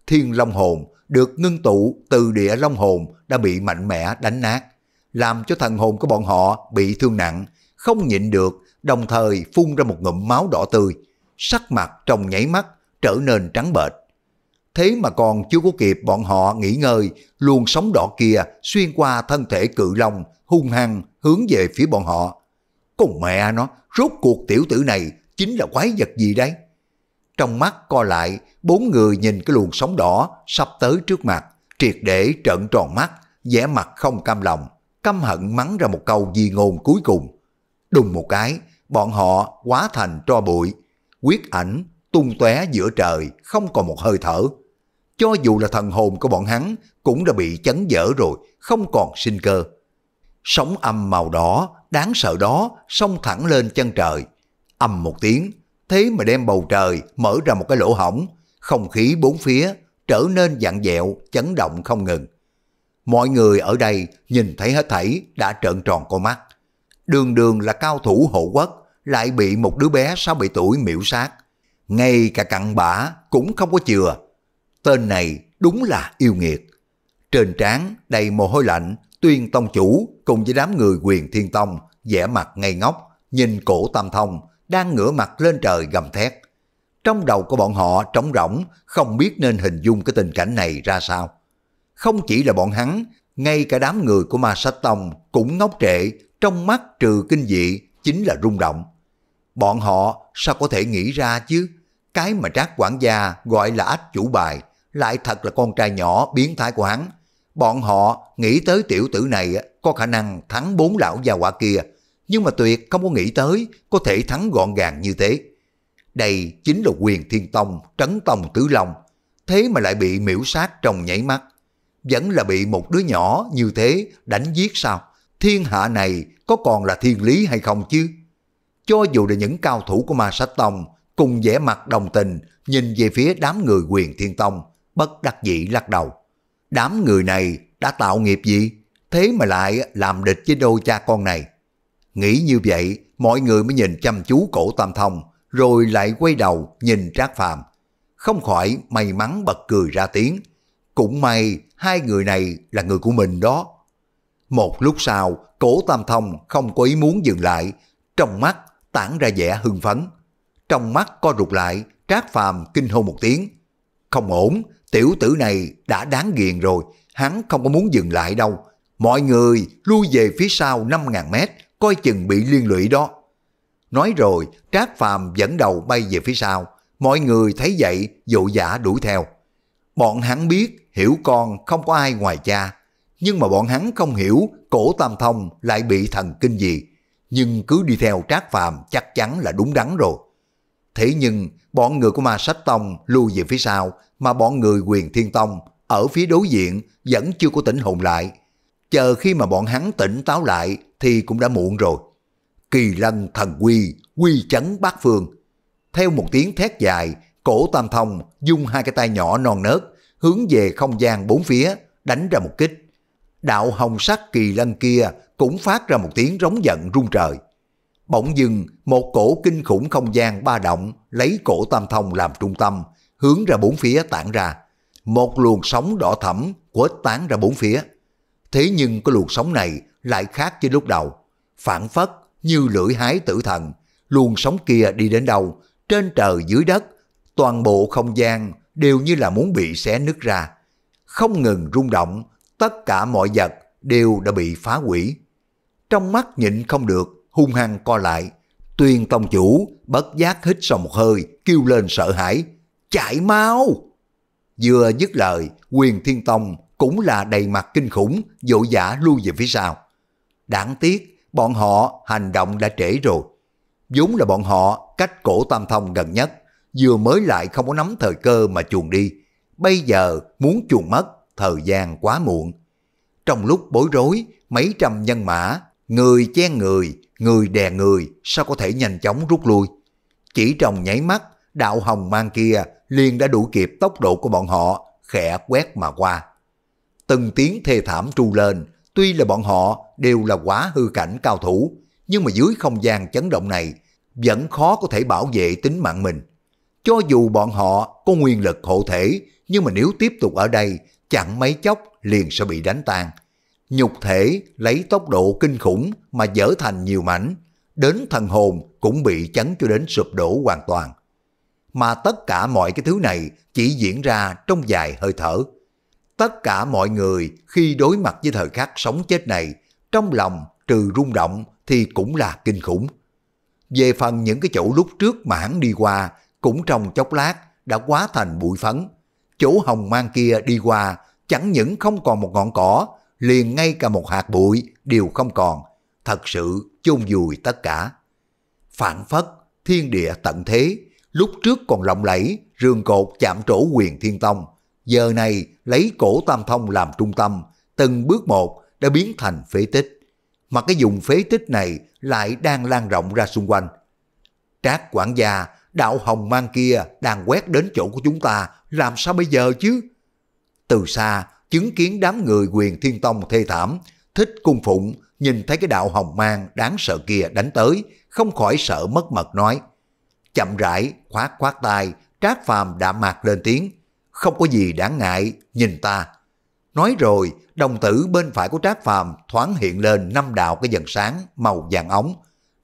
Thiên Long Hồn được ngưng tụ từ địa Long Hồn đã bị mạnh mẽ đánh nát, làm cho thần hồn của bọn họ bị thương nặng, không nhịn được, đồng thời phun ra một ngụm máu đỏ tươi. Sắc mặt trong nháy mắt trở nên trắng bệch thế mà còn chưa có kịp bọn họ nghỉ ngơi, luồng sóng đỏ kia xuyên qua thân thể cự long hung hăng hướng về phía bọn họ. Cùng mẹ nó, rốt cuộc tiểu tử này chính là quái vật gì đấy? Trong mắt co lại, bốn người nhìn cái luồng sóng đỏ sắp tới trước mặt, triệt để trợn tròn mắt, vẻ mặt không cam lòng, căm hận mắng ra một câu di ngôn cuối cùng. Đùng một cái, bọn họ quá thành tro bụi, quyết ảnh tung tóe giữa trời, không còn một hơi thở. Cho dù là thần hồn của bọn hắn cũng đã bị chấn dở rồi, không còn sinh cơ. Sóng âm màu đỏ, đáng sợ đó, xông thẳng lên chân trời. Âm một tiếng, thế mà đem bầu trời mở ra một cái lỗ hổng, không khí bốn phía trở nên dặn dẹo, chấn động không ngừng. Mọi người ở đây nhìn thấy hết thảy đã trợn tròn con mắt. Đường đường là cao thủ hộ quốc, lại bị một đứa bé 6-7 tuổi miễu sát. Ngay cả cặn bã cũng không có chừa, Tên này đúng là yêu nghiệt. Trên trán đầy mồ hôi lạnh, tuyên tông chủ cùng với đám người quyền thiên tông vẻ mặt ngây ngốc, nhìn cổ tam thông, đang ngửa mặt lên trời gầm thét. Trong đầu của bọn họ trống rỗng, không biết nên hình dung cái tình cảnh này ra sao. Không chỉ là bọn hắn, ngay cả đám người của ma sách tông cũng ngốc trệ, trong mắt trừ kinh dị chính là rung động. Bọn họ sao có thể nghĩ ra chứ? Cái mà trác quản gia gọi là ách chủ bài lại thật là con trai nhỏ biến thái của hắn. Bọn họ nghĩ tới tiểu tử này có khả năng thắng bốn lão già quả kia, nhưng mà tuyệt không có nghĩ tới có thể thắng gọn gàng như thế. Đây chính là quyền thiên tông, trấn tông tứ long, thế mà lại bị miễu sát trong nhảy mắt. Vẫn là bị một đứa nhỏ như thế đánh giết sao? Thiên hạ này có còn là thiên lý hay không chứ? Cho dù là những cao thủ của ma sát tông cùng vẻ mặt đồng tình nhìn về phía đám người quyền thiên tông bất đắc dĩ lắc đầu. Đám người này đã tạo nghiệp gì? Thế mà lại làm địch với đôi cha con này. Nghĩ như vậy, mọi người mới nhìn chăm chú cổ Tam Thông, rồi lại quay đầu nhìn Trác Phàm Không khỏi may mắn bật cười ra tiếng. Cũng may hai người này là người của mình đó. Một lúc sau, cổ Tam Thông không có ý muốn dừng lại, trong mắt tản ra vẻ hưng phấn. Trong mắt co rụt lại, Trác Phàm kinh hô một tiếng. Không ổn, Tiểu tử này đã đáng ghiền rồi, hắn không có muốn dừng lại đâu. Mọi người lui về phía sau 5.000 mét, coi chừng bị liên lụy đó. Nói rồi, Trác Phàm dẫn đầu bay về phía sau. Mọi người thấy vậy, dội dã đuổi theo. Bọn hắn biết, hiểu con không có ai ngoài cha. Nhưng mà bọn hắn không hiểu cổ Tam Thông lại bị thần kinh gì. Nhưng cứ đi theo Trác Phàm chắc chắn là đúng đắn rồi. Thế nhưng, bọn người của ma sách tông lui về phía sau, mà bọn người quyền thiên tông ở phía đối diện vẫn chưa có tỉnh hồn lại. Chờ khi mà bọn hắn tỉnh táo lại thì cũng đã muộn rồi. Kỳ lân thần quy, quy chấn bát phương. Theo một tiếng thét dài, cổ tam thông dung hai cái tay nhỏ non nớt hướng về không gian bốn phía đánh ra một kích. Đạo hồng sắc kỳ lân kia cũng phát ra một tiếng rống giận rung trời. Bỗng dừng, một cổ kinh khủng không gian ba động lấy cổ tam thông làm trung tâm, hướng ra bốn phía tản ra. Một luồng sóng đỏ thẫm quét tán ra bốn phía. Thế nhưng cái luồng sóng này lại khác với lúc đầu. Phản phất như lưỡi hái tử thần, luồng sóng kia đi đến đâu, trên trời dưới đất, toàn bộ không gian đều như là muốn bị xé nứt ra. Không ngừng rung động, tất cả mọi vật đều đã bị phá hủy. Trong mắt nhịn không được, hung hăng co lại. Tuyên tông chủ bất giác hít sòng một hơi, kêu lên sợ hãi, chạy mau. Vừa dứt lời, quyền thiên tông cũng là đầy mặt kinh khủng, vội vã lui về phía sau. Đáng tiếc, bọn họ hành động đã trễ rồi. vốn là bọn họ cách cổ tam thông gần nhất, vừa mới lại không có nắm thời cơ mà chuồn đi. Bây giờ muốn chuồn mất, thời gian quá muộn. Trong lúc bối rối, mấy trăm nhân mã, người chen người, người đè người, sao có thể nhanh chóng rút lui. Chỉ trong nháy mắt, đạo hồng mang kia liền đã đủ kịp tốc độ của bọn họ, khẽ quét mà qua. Từng tiếng thê thảm tru lên, tuy là bọn họ đều là quá hư cảnh cao thủ, nhưng mà dưới không gian chấn động này, vẫn khó có thể bảo vệ tính mạng mình. Cho dù bọn họ có nguyên lực hộ thể, nhưng mà nếu tiếp tục ở đây, chẳng mấy chốc liền sẽ bị đánh tan. Nhục thể lấy tốc độ kinh khủng mà dở thành nhiều mảnh, đến thần hồn cũng bị chấn cho đến sụp đổ hoàn toàn mà tất cả mọi cái thứ này chỉ diễn ra trong vài hơi thở. Tất cả mọi người khi đối mặt với thời khắc sống chết này, trong lòng trừ rung động thì cũng là kinh khủng. Về phần những cái chỗ lúc trước mà hắn đi qua, cũng trong chốc lát đã quá thành bụi phấn. Chỗ hồng mang kia đi qua, chẳng những không còn một ngọn cỏ, liền ngay cả một hạt bụi đều không còn. Thật sự chôn vùi tất cả. Phản phất, thiên địa tận thế, lúc trước còn lộng lẫy, rương cột chạm trổ quyền thiên tông, giờ này lấy cổ tam thông làm trung tâm, từng bước một đã biến thành phế tích. Mà cái dùng phế tích này lại đang lan rộng ra xung quanh. Trác quản gia, đạo hồng mang kia đang quét đến chỗ của chúng ta, làm sao bây giờ chứ? Từ xa, chứng kiến đám người quyền thiên tông thê thảm, thích cung phụng, nhìn thấy cái đạo hồng mang đáng sợ kia đánh tới, không khỏi sợ mất mật nói – chậm rãi, khoát khoát tay, trác phàm đã mạc lên tiếng. Không có gì đáng ngại, nhìn ta. Nói rồi, đồng tử bên phải của trác phàm thoáng hiện lên năm đạo cái dần sáng màu vàng ống.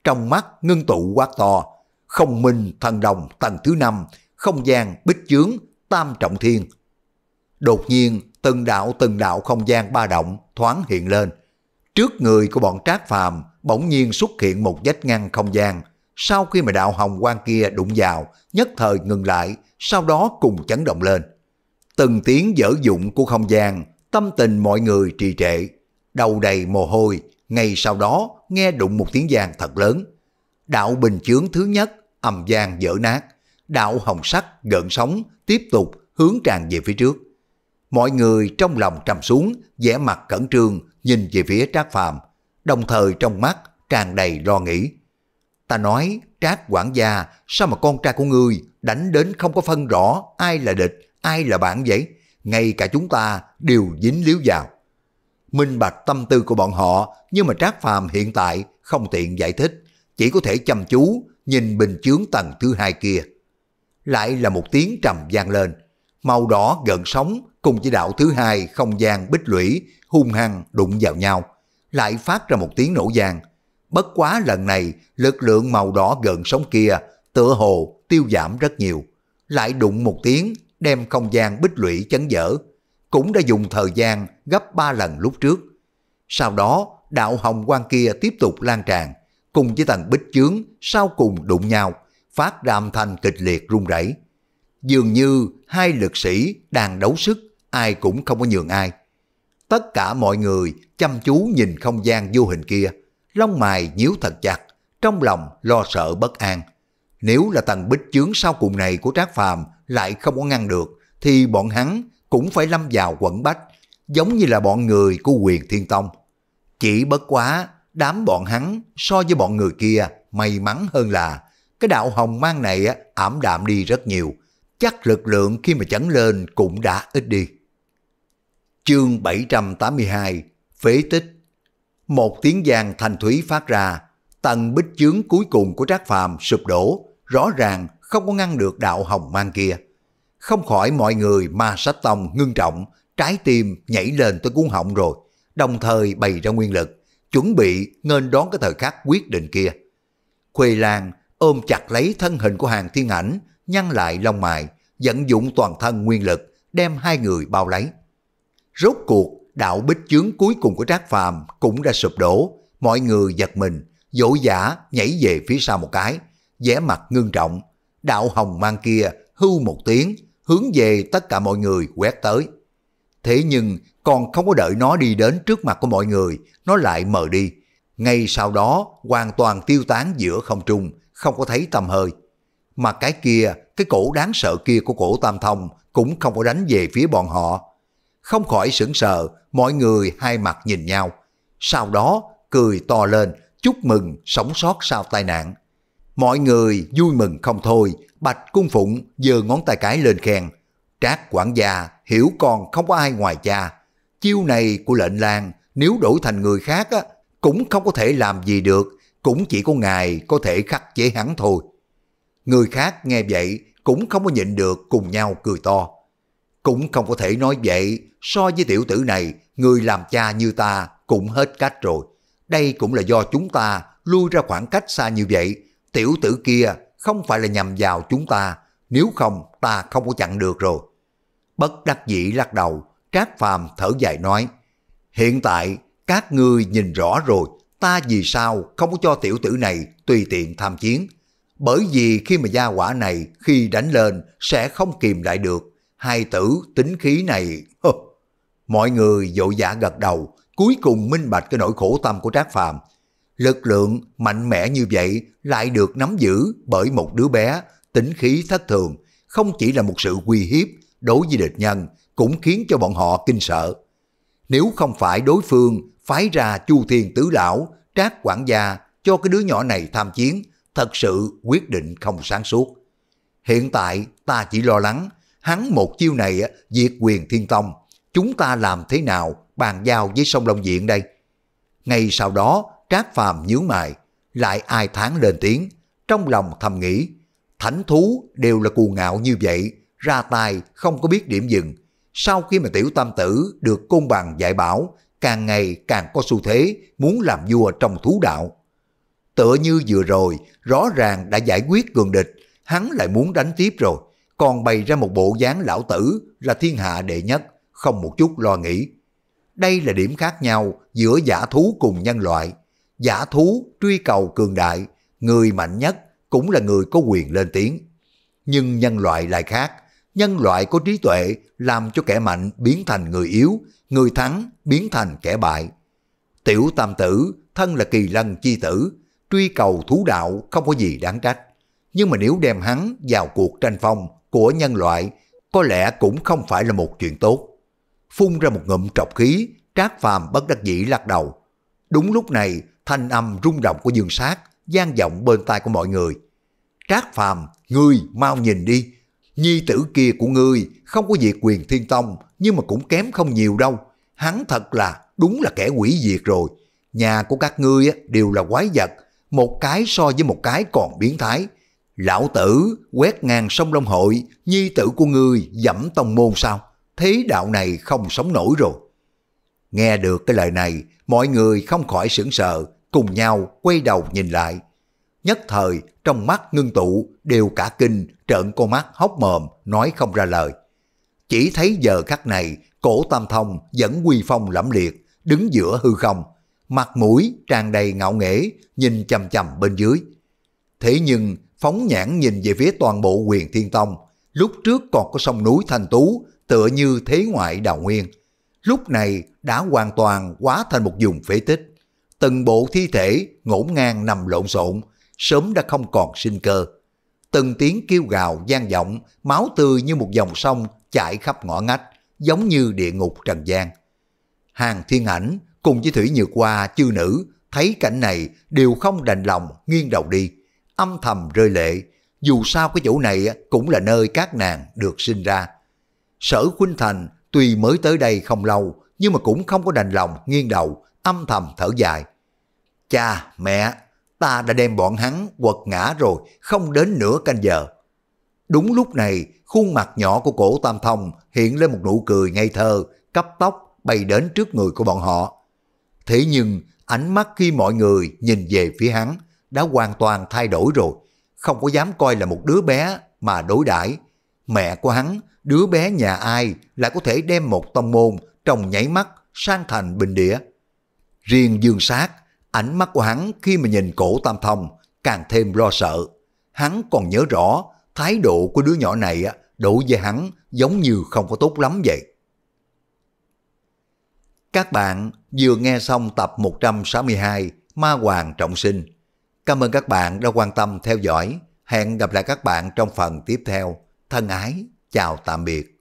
Trong mắt ngưng tụ quát to, không minh thần đồng tầng thứ năm, không gian bích chướng, tam trọng thiên. Đột nhiên, từng đạo từng đạo không gian ba động thoáng hiện lên. Trước người của bọn trác phàm bỗng nhiên xuất hiện một vách ngăn không gian sau khi mà đạo hồng quang kia đụng vào, nhất thời ngừng lại, sau đó cùng chấn động lên. Từng tiếng dở dụng của không gian, tâm tình mọi người trì trệ, đầu đầy mồ hôi, ngay sau đó nghe đụng một tiếng vang thật lớn. Đạo bình chướng thứ nhất, ầm gian dở nát, đạo hồng sắc gợn sóng tiếp tục hướng tràn về phía trước. Mọi người trong lòng trầm xuống, vẻ mặt cẩn trương nhìn về phía Trác Phàm, đồng thời trong mắt tràn đầy lo nghĩ. Ta nói, trác quản gia, sao mà con trai của ngươi đánh đến không có phân rõ ai là địch, ai là bạn vậy? Ngay cả chúng ta đều dính líu vào. Minh bạch tâm tư của bọn họ, nhưng mà trác phàm hiện tại không tiện giải thích, chỉ có thể chăm chú nhìn bình chướng tầng thứ hai kia. Lại là một tiếng trầm vang lên, màu đỏ gần sóng cùng chỉ đạo thứ hai không gian bích lũy hung hăng đụng vào nhau, lại phát ra một tiếng nổ vàng Bất quá lần này, lực lượng màu đỏ gần sống kia tựa hồ tiêu giảm rất nhiều. Lại đụng một tiếng, đem không gian bích lũy chấn dở. Cũng đã dùng thời gian gấp ba lần lúc trước. Sau đó, đạo hồng quan kia tiếp tục lan tràn, cùng với tầng bích chướng sau cùng đụng nhau, phát ram thanh kịch liệt rung rẩy. Dường như hai lực sĩ đang đấu sức, ai cũng không có nhường ai. Tất cả mọi người chăm chú nhìn không gian vô hình kia, lông mày nhíu thật chặt, trong lòng lo sợ bất an. Nếu là tầng bích chướng sau cùng này của Trác Phàm lại không có ngăn được, thì bọn hắn cũng phải lâm vào quẩn bách, giống như là bọn người của quyền thiên tông. Chỉ bất quá, đám bọn hắn so với bọn người kia may mắn hơn là cái đạo hồng mang này ảm đạm đi rất nhiều, chắc lực lượng khi mà chấn lên cũng đã ít đi. Chương 782 Phế tích một tiếng giang thanh thúy phát ra, tầng bích chướng cuối cùng của Trác Phàm sụp đổ, rõ ràng không có ngăn được đạo hồng mang kia. Không khỏi mọi người ma sách tông ngưng trọng, trái tim nhảy lên tới cuốn họng rồi, đồng thời bày ra nguyên lực, chuẩn bị nên đón cái thời khắc quyết định kia. Khuê Lan ôm chặt lấy thân hình của hàng thiên ảnh, nhăn lại lông mày, dẫn dụng toàn thân nguyên lực, đem hai người bao lấy. Rốt cuộc đạo bích chướng cuối cùng của Trác Phàm cũng đã sụp đổ, mọi người giật mình, dỗ dã nhảy về phía sau một cái, vẻ mặt ngưng trọng, đạo hồng mang kia hưu một tiếng, hướng về tất cả mọi người quét tới. Thế nhưng còn không có đợi nó đi đến trước mặt của mọi người, nó lại mờ đi. Ngay sau đó hoàn toàn tiêu tán giữa không trung, không có thấy tầm hơi. Mà cái kia, cái cổ đáng sợ kia của cổ Tam Thông cũng không có đánh về phía bọn họ, không khỏi sững sờ, mọi người hai mặt nhìn nhau. Sau đó, cười to lên, chúc mừng sống sót sau tai nạn. Mọi người vui mừng không thôi, Bạch Cung Phụng giơ ngón tay cái lên khen. Trác quản gia hiểu còn không có ai ngoài cha. Chiêu này của lệnh lang nếu đổi thành người khác á, cũng không có thể làm gì được, cũng chỉ có ngài có thể khắc chế hắn thôi. Người khác nghe vậy cũng không có nhịn được cùng nhau cười to cũng không có thể nói vậy, so với tiểu tử này, người làm cha như ta cũng hết cách rồi. Đây cũng là do chúng ta lui ra khoảng cách xa như vậy, tiểu tử kia không phải là nhằm vào chúng ta, nếu không ta không có chặn được rồi. Bất đắc dĩ lắc đầu, Trác Phàm thở dài nói, hiện tại các ngươi nhìn rõ rồi, ta vì sao không có cho tiểu tử này tùy tiện tham chiến. Bởi vì khi mà gia quả này khi đánh lên sẽ không kìm lại được, hai tử tính khí này... Hơ. Mọi người vội vã gật đầu, cuối cùng minh bạch cái nỗi khổ tâm của Trác Phàm. Lực lượng mạnh mẽ như vậy lại được nắm giữ bởi một đứa bé tính khí thất thường, không chỉ là một sự uy hiếp đối với địch nhân, cũng khiến cho bọn họ kinh sợ. Nếu không phải đối phương phái ra Chu Thiên Tứ Lão, Trác quản gia cho cái đứa nhỏ này tham chiến, thật sự quyết định không sáng suốt. Hiện tại ta chỉ lo lắng hắn một chiêu này diệt quyền thiên tông, chúng ta làm thế nào bàn giao với sông Long Diện đây? Ngay sau đó, Trác Phàm nhướng mày, lại ai tháng lên tiếng, trong lòng thầm nghĩ, thánh thú đều là cù ngạo như vậy, ra tay không có biết điểm dừng. Sau khi mà tiểu tam tử được côn bằng dạy bảo, càng ngày càng có xu thế muốn làm vua trong thú đạo. Tựa như vừa rồi, rõ ràng đã giải quyết cường địch, hắn lại muốn đánh tiếp rồi còn bày ra một bộ dáng lão tử là thiên hạ đệ nhất, không một chút lo nghĩ. Đây là điểm khác nhau giữa giả thú cùng nhân loại. Giả thú truy cầu cường đại, người mạnh nhất cũng là người có quyền lên tiếng. Nhưng nhân loại lại khác, nhân loại có trí tuệ làm cho kẻ mạnh biến thành người yếu, người thắng biến thành kẻ bại. Tiểu tam tử, thân là kỳ lân chi tử, truy cầu thú đạo không có gì đáng trách. Nhưng mà nếu đem hắn vào cuộc tranh phong, của nhân loại có lẽ cũng không phải là một chuyện tốt. Phun ra một ngụm trọc khí, Trác Phàm bất đắc dĩ lắc đầu. Đúng lúc này, thanh âm rung động của Dương Sát gian vọng bên tai của mọi người. Trác Phàm, ngươi mau nhìn đi, nhi tử kia của ngươi không có việc quyền thiên tông nhưng mà cũng kém không nhiều đâu. Hắn thật là đúng là kẻ quỷ diệt rồi. Nhà của các ngươi đều là quái vật, một cái so với một cái còn biến thái, Lão tử quét ngang sông Long Hội, nhi tử của ngươi dẫm tông môn sao? Thế đạo này không sống nổi rồi. Nghe được cái lời này, mọi người không khỏi sững sờ, cùng nhau quay đầu nhìn lại. Nhất thời, trong mắt ngưng tụ, đều cả kinh, trợn con mắt hốc mồm, nói không ra lời. Chỉ thấy giờ khắc này, cổ tam thông vẫn quy phong lẫm liệt, đứng giữa hư không, mặt mũi tràn đầy ngạo nghễ, nhìn chằm chằm bên dưới. Thế nhưng phóng nhãn nhìn về phía toàn bộ quyền thiên tông, lúc trước còn có sông núi Thanh Tú, tựa như thế ngoại đào nguyên. Lúc này đã hoàn toàn quá thành một vùng phế tích. Từng bộ thi thể ngổn ngang nằm lộn xộn, sớm đã không còn sinh cơ. Từng tiếng kêu gào gian vọng, máu tươi như một dòng sông chảy khắp ngõ ngách, giống như địa ngục trần gian. Hàng thiên ảnh cùng với Thủy Nhược Hoa chư nữ thấy cảnh này đều không đành lòng nghiêng đầu đi âm thầm rơi lệ, dù sao cái chỗ này cũng là nơi các nàng được sinh ra. Sở Khuynh Thành tuy mới tới đây không lâu, nhưng mà cũng không có đành lòng nghiêng đầu, âm thầm thở dài. Cha, mẹ, ta đã đem bọn hắn quật ngã rồi, không đến nửa canh giờ. Đúng lúc này, khuôn mặt nhỏ của cổ Tam Thông hiện lên một nụ cười ngây thơ, cấp tóc bay đến trước người của bọn họ. Thế nhưng, ánh mắt khi mọi người nhìn về phía hắn, đã hoàn toàn thay đổi rồi, không có dám coi là một đứa bé mà đối đãi Mẹ của hắn, đứa bé nhà ai lại có thể đem một tông môn trong nháy mắt sang thành bình địa. Riêng dương sát, ánh mắt của hắn khi mà nhìn cổ tam thông càng thêm lo sợ. Hắn còn nhớ rõ thái độ của đứa nhỏ này đối với hắn giống như không có tốt lắm vậy. Các bạn vừa nghe xong tập 162 Ma Hoàng Trọng Sinh Cảm ơn các bạn đã quan tâm theo dõi. Hẹn gặp lại các bạn trong phần tiếp theo. Thân ái, chào tạm biệt.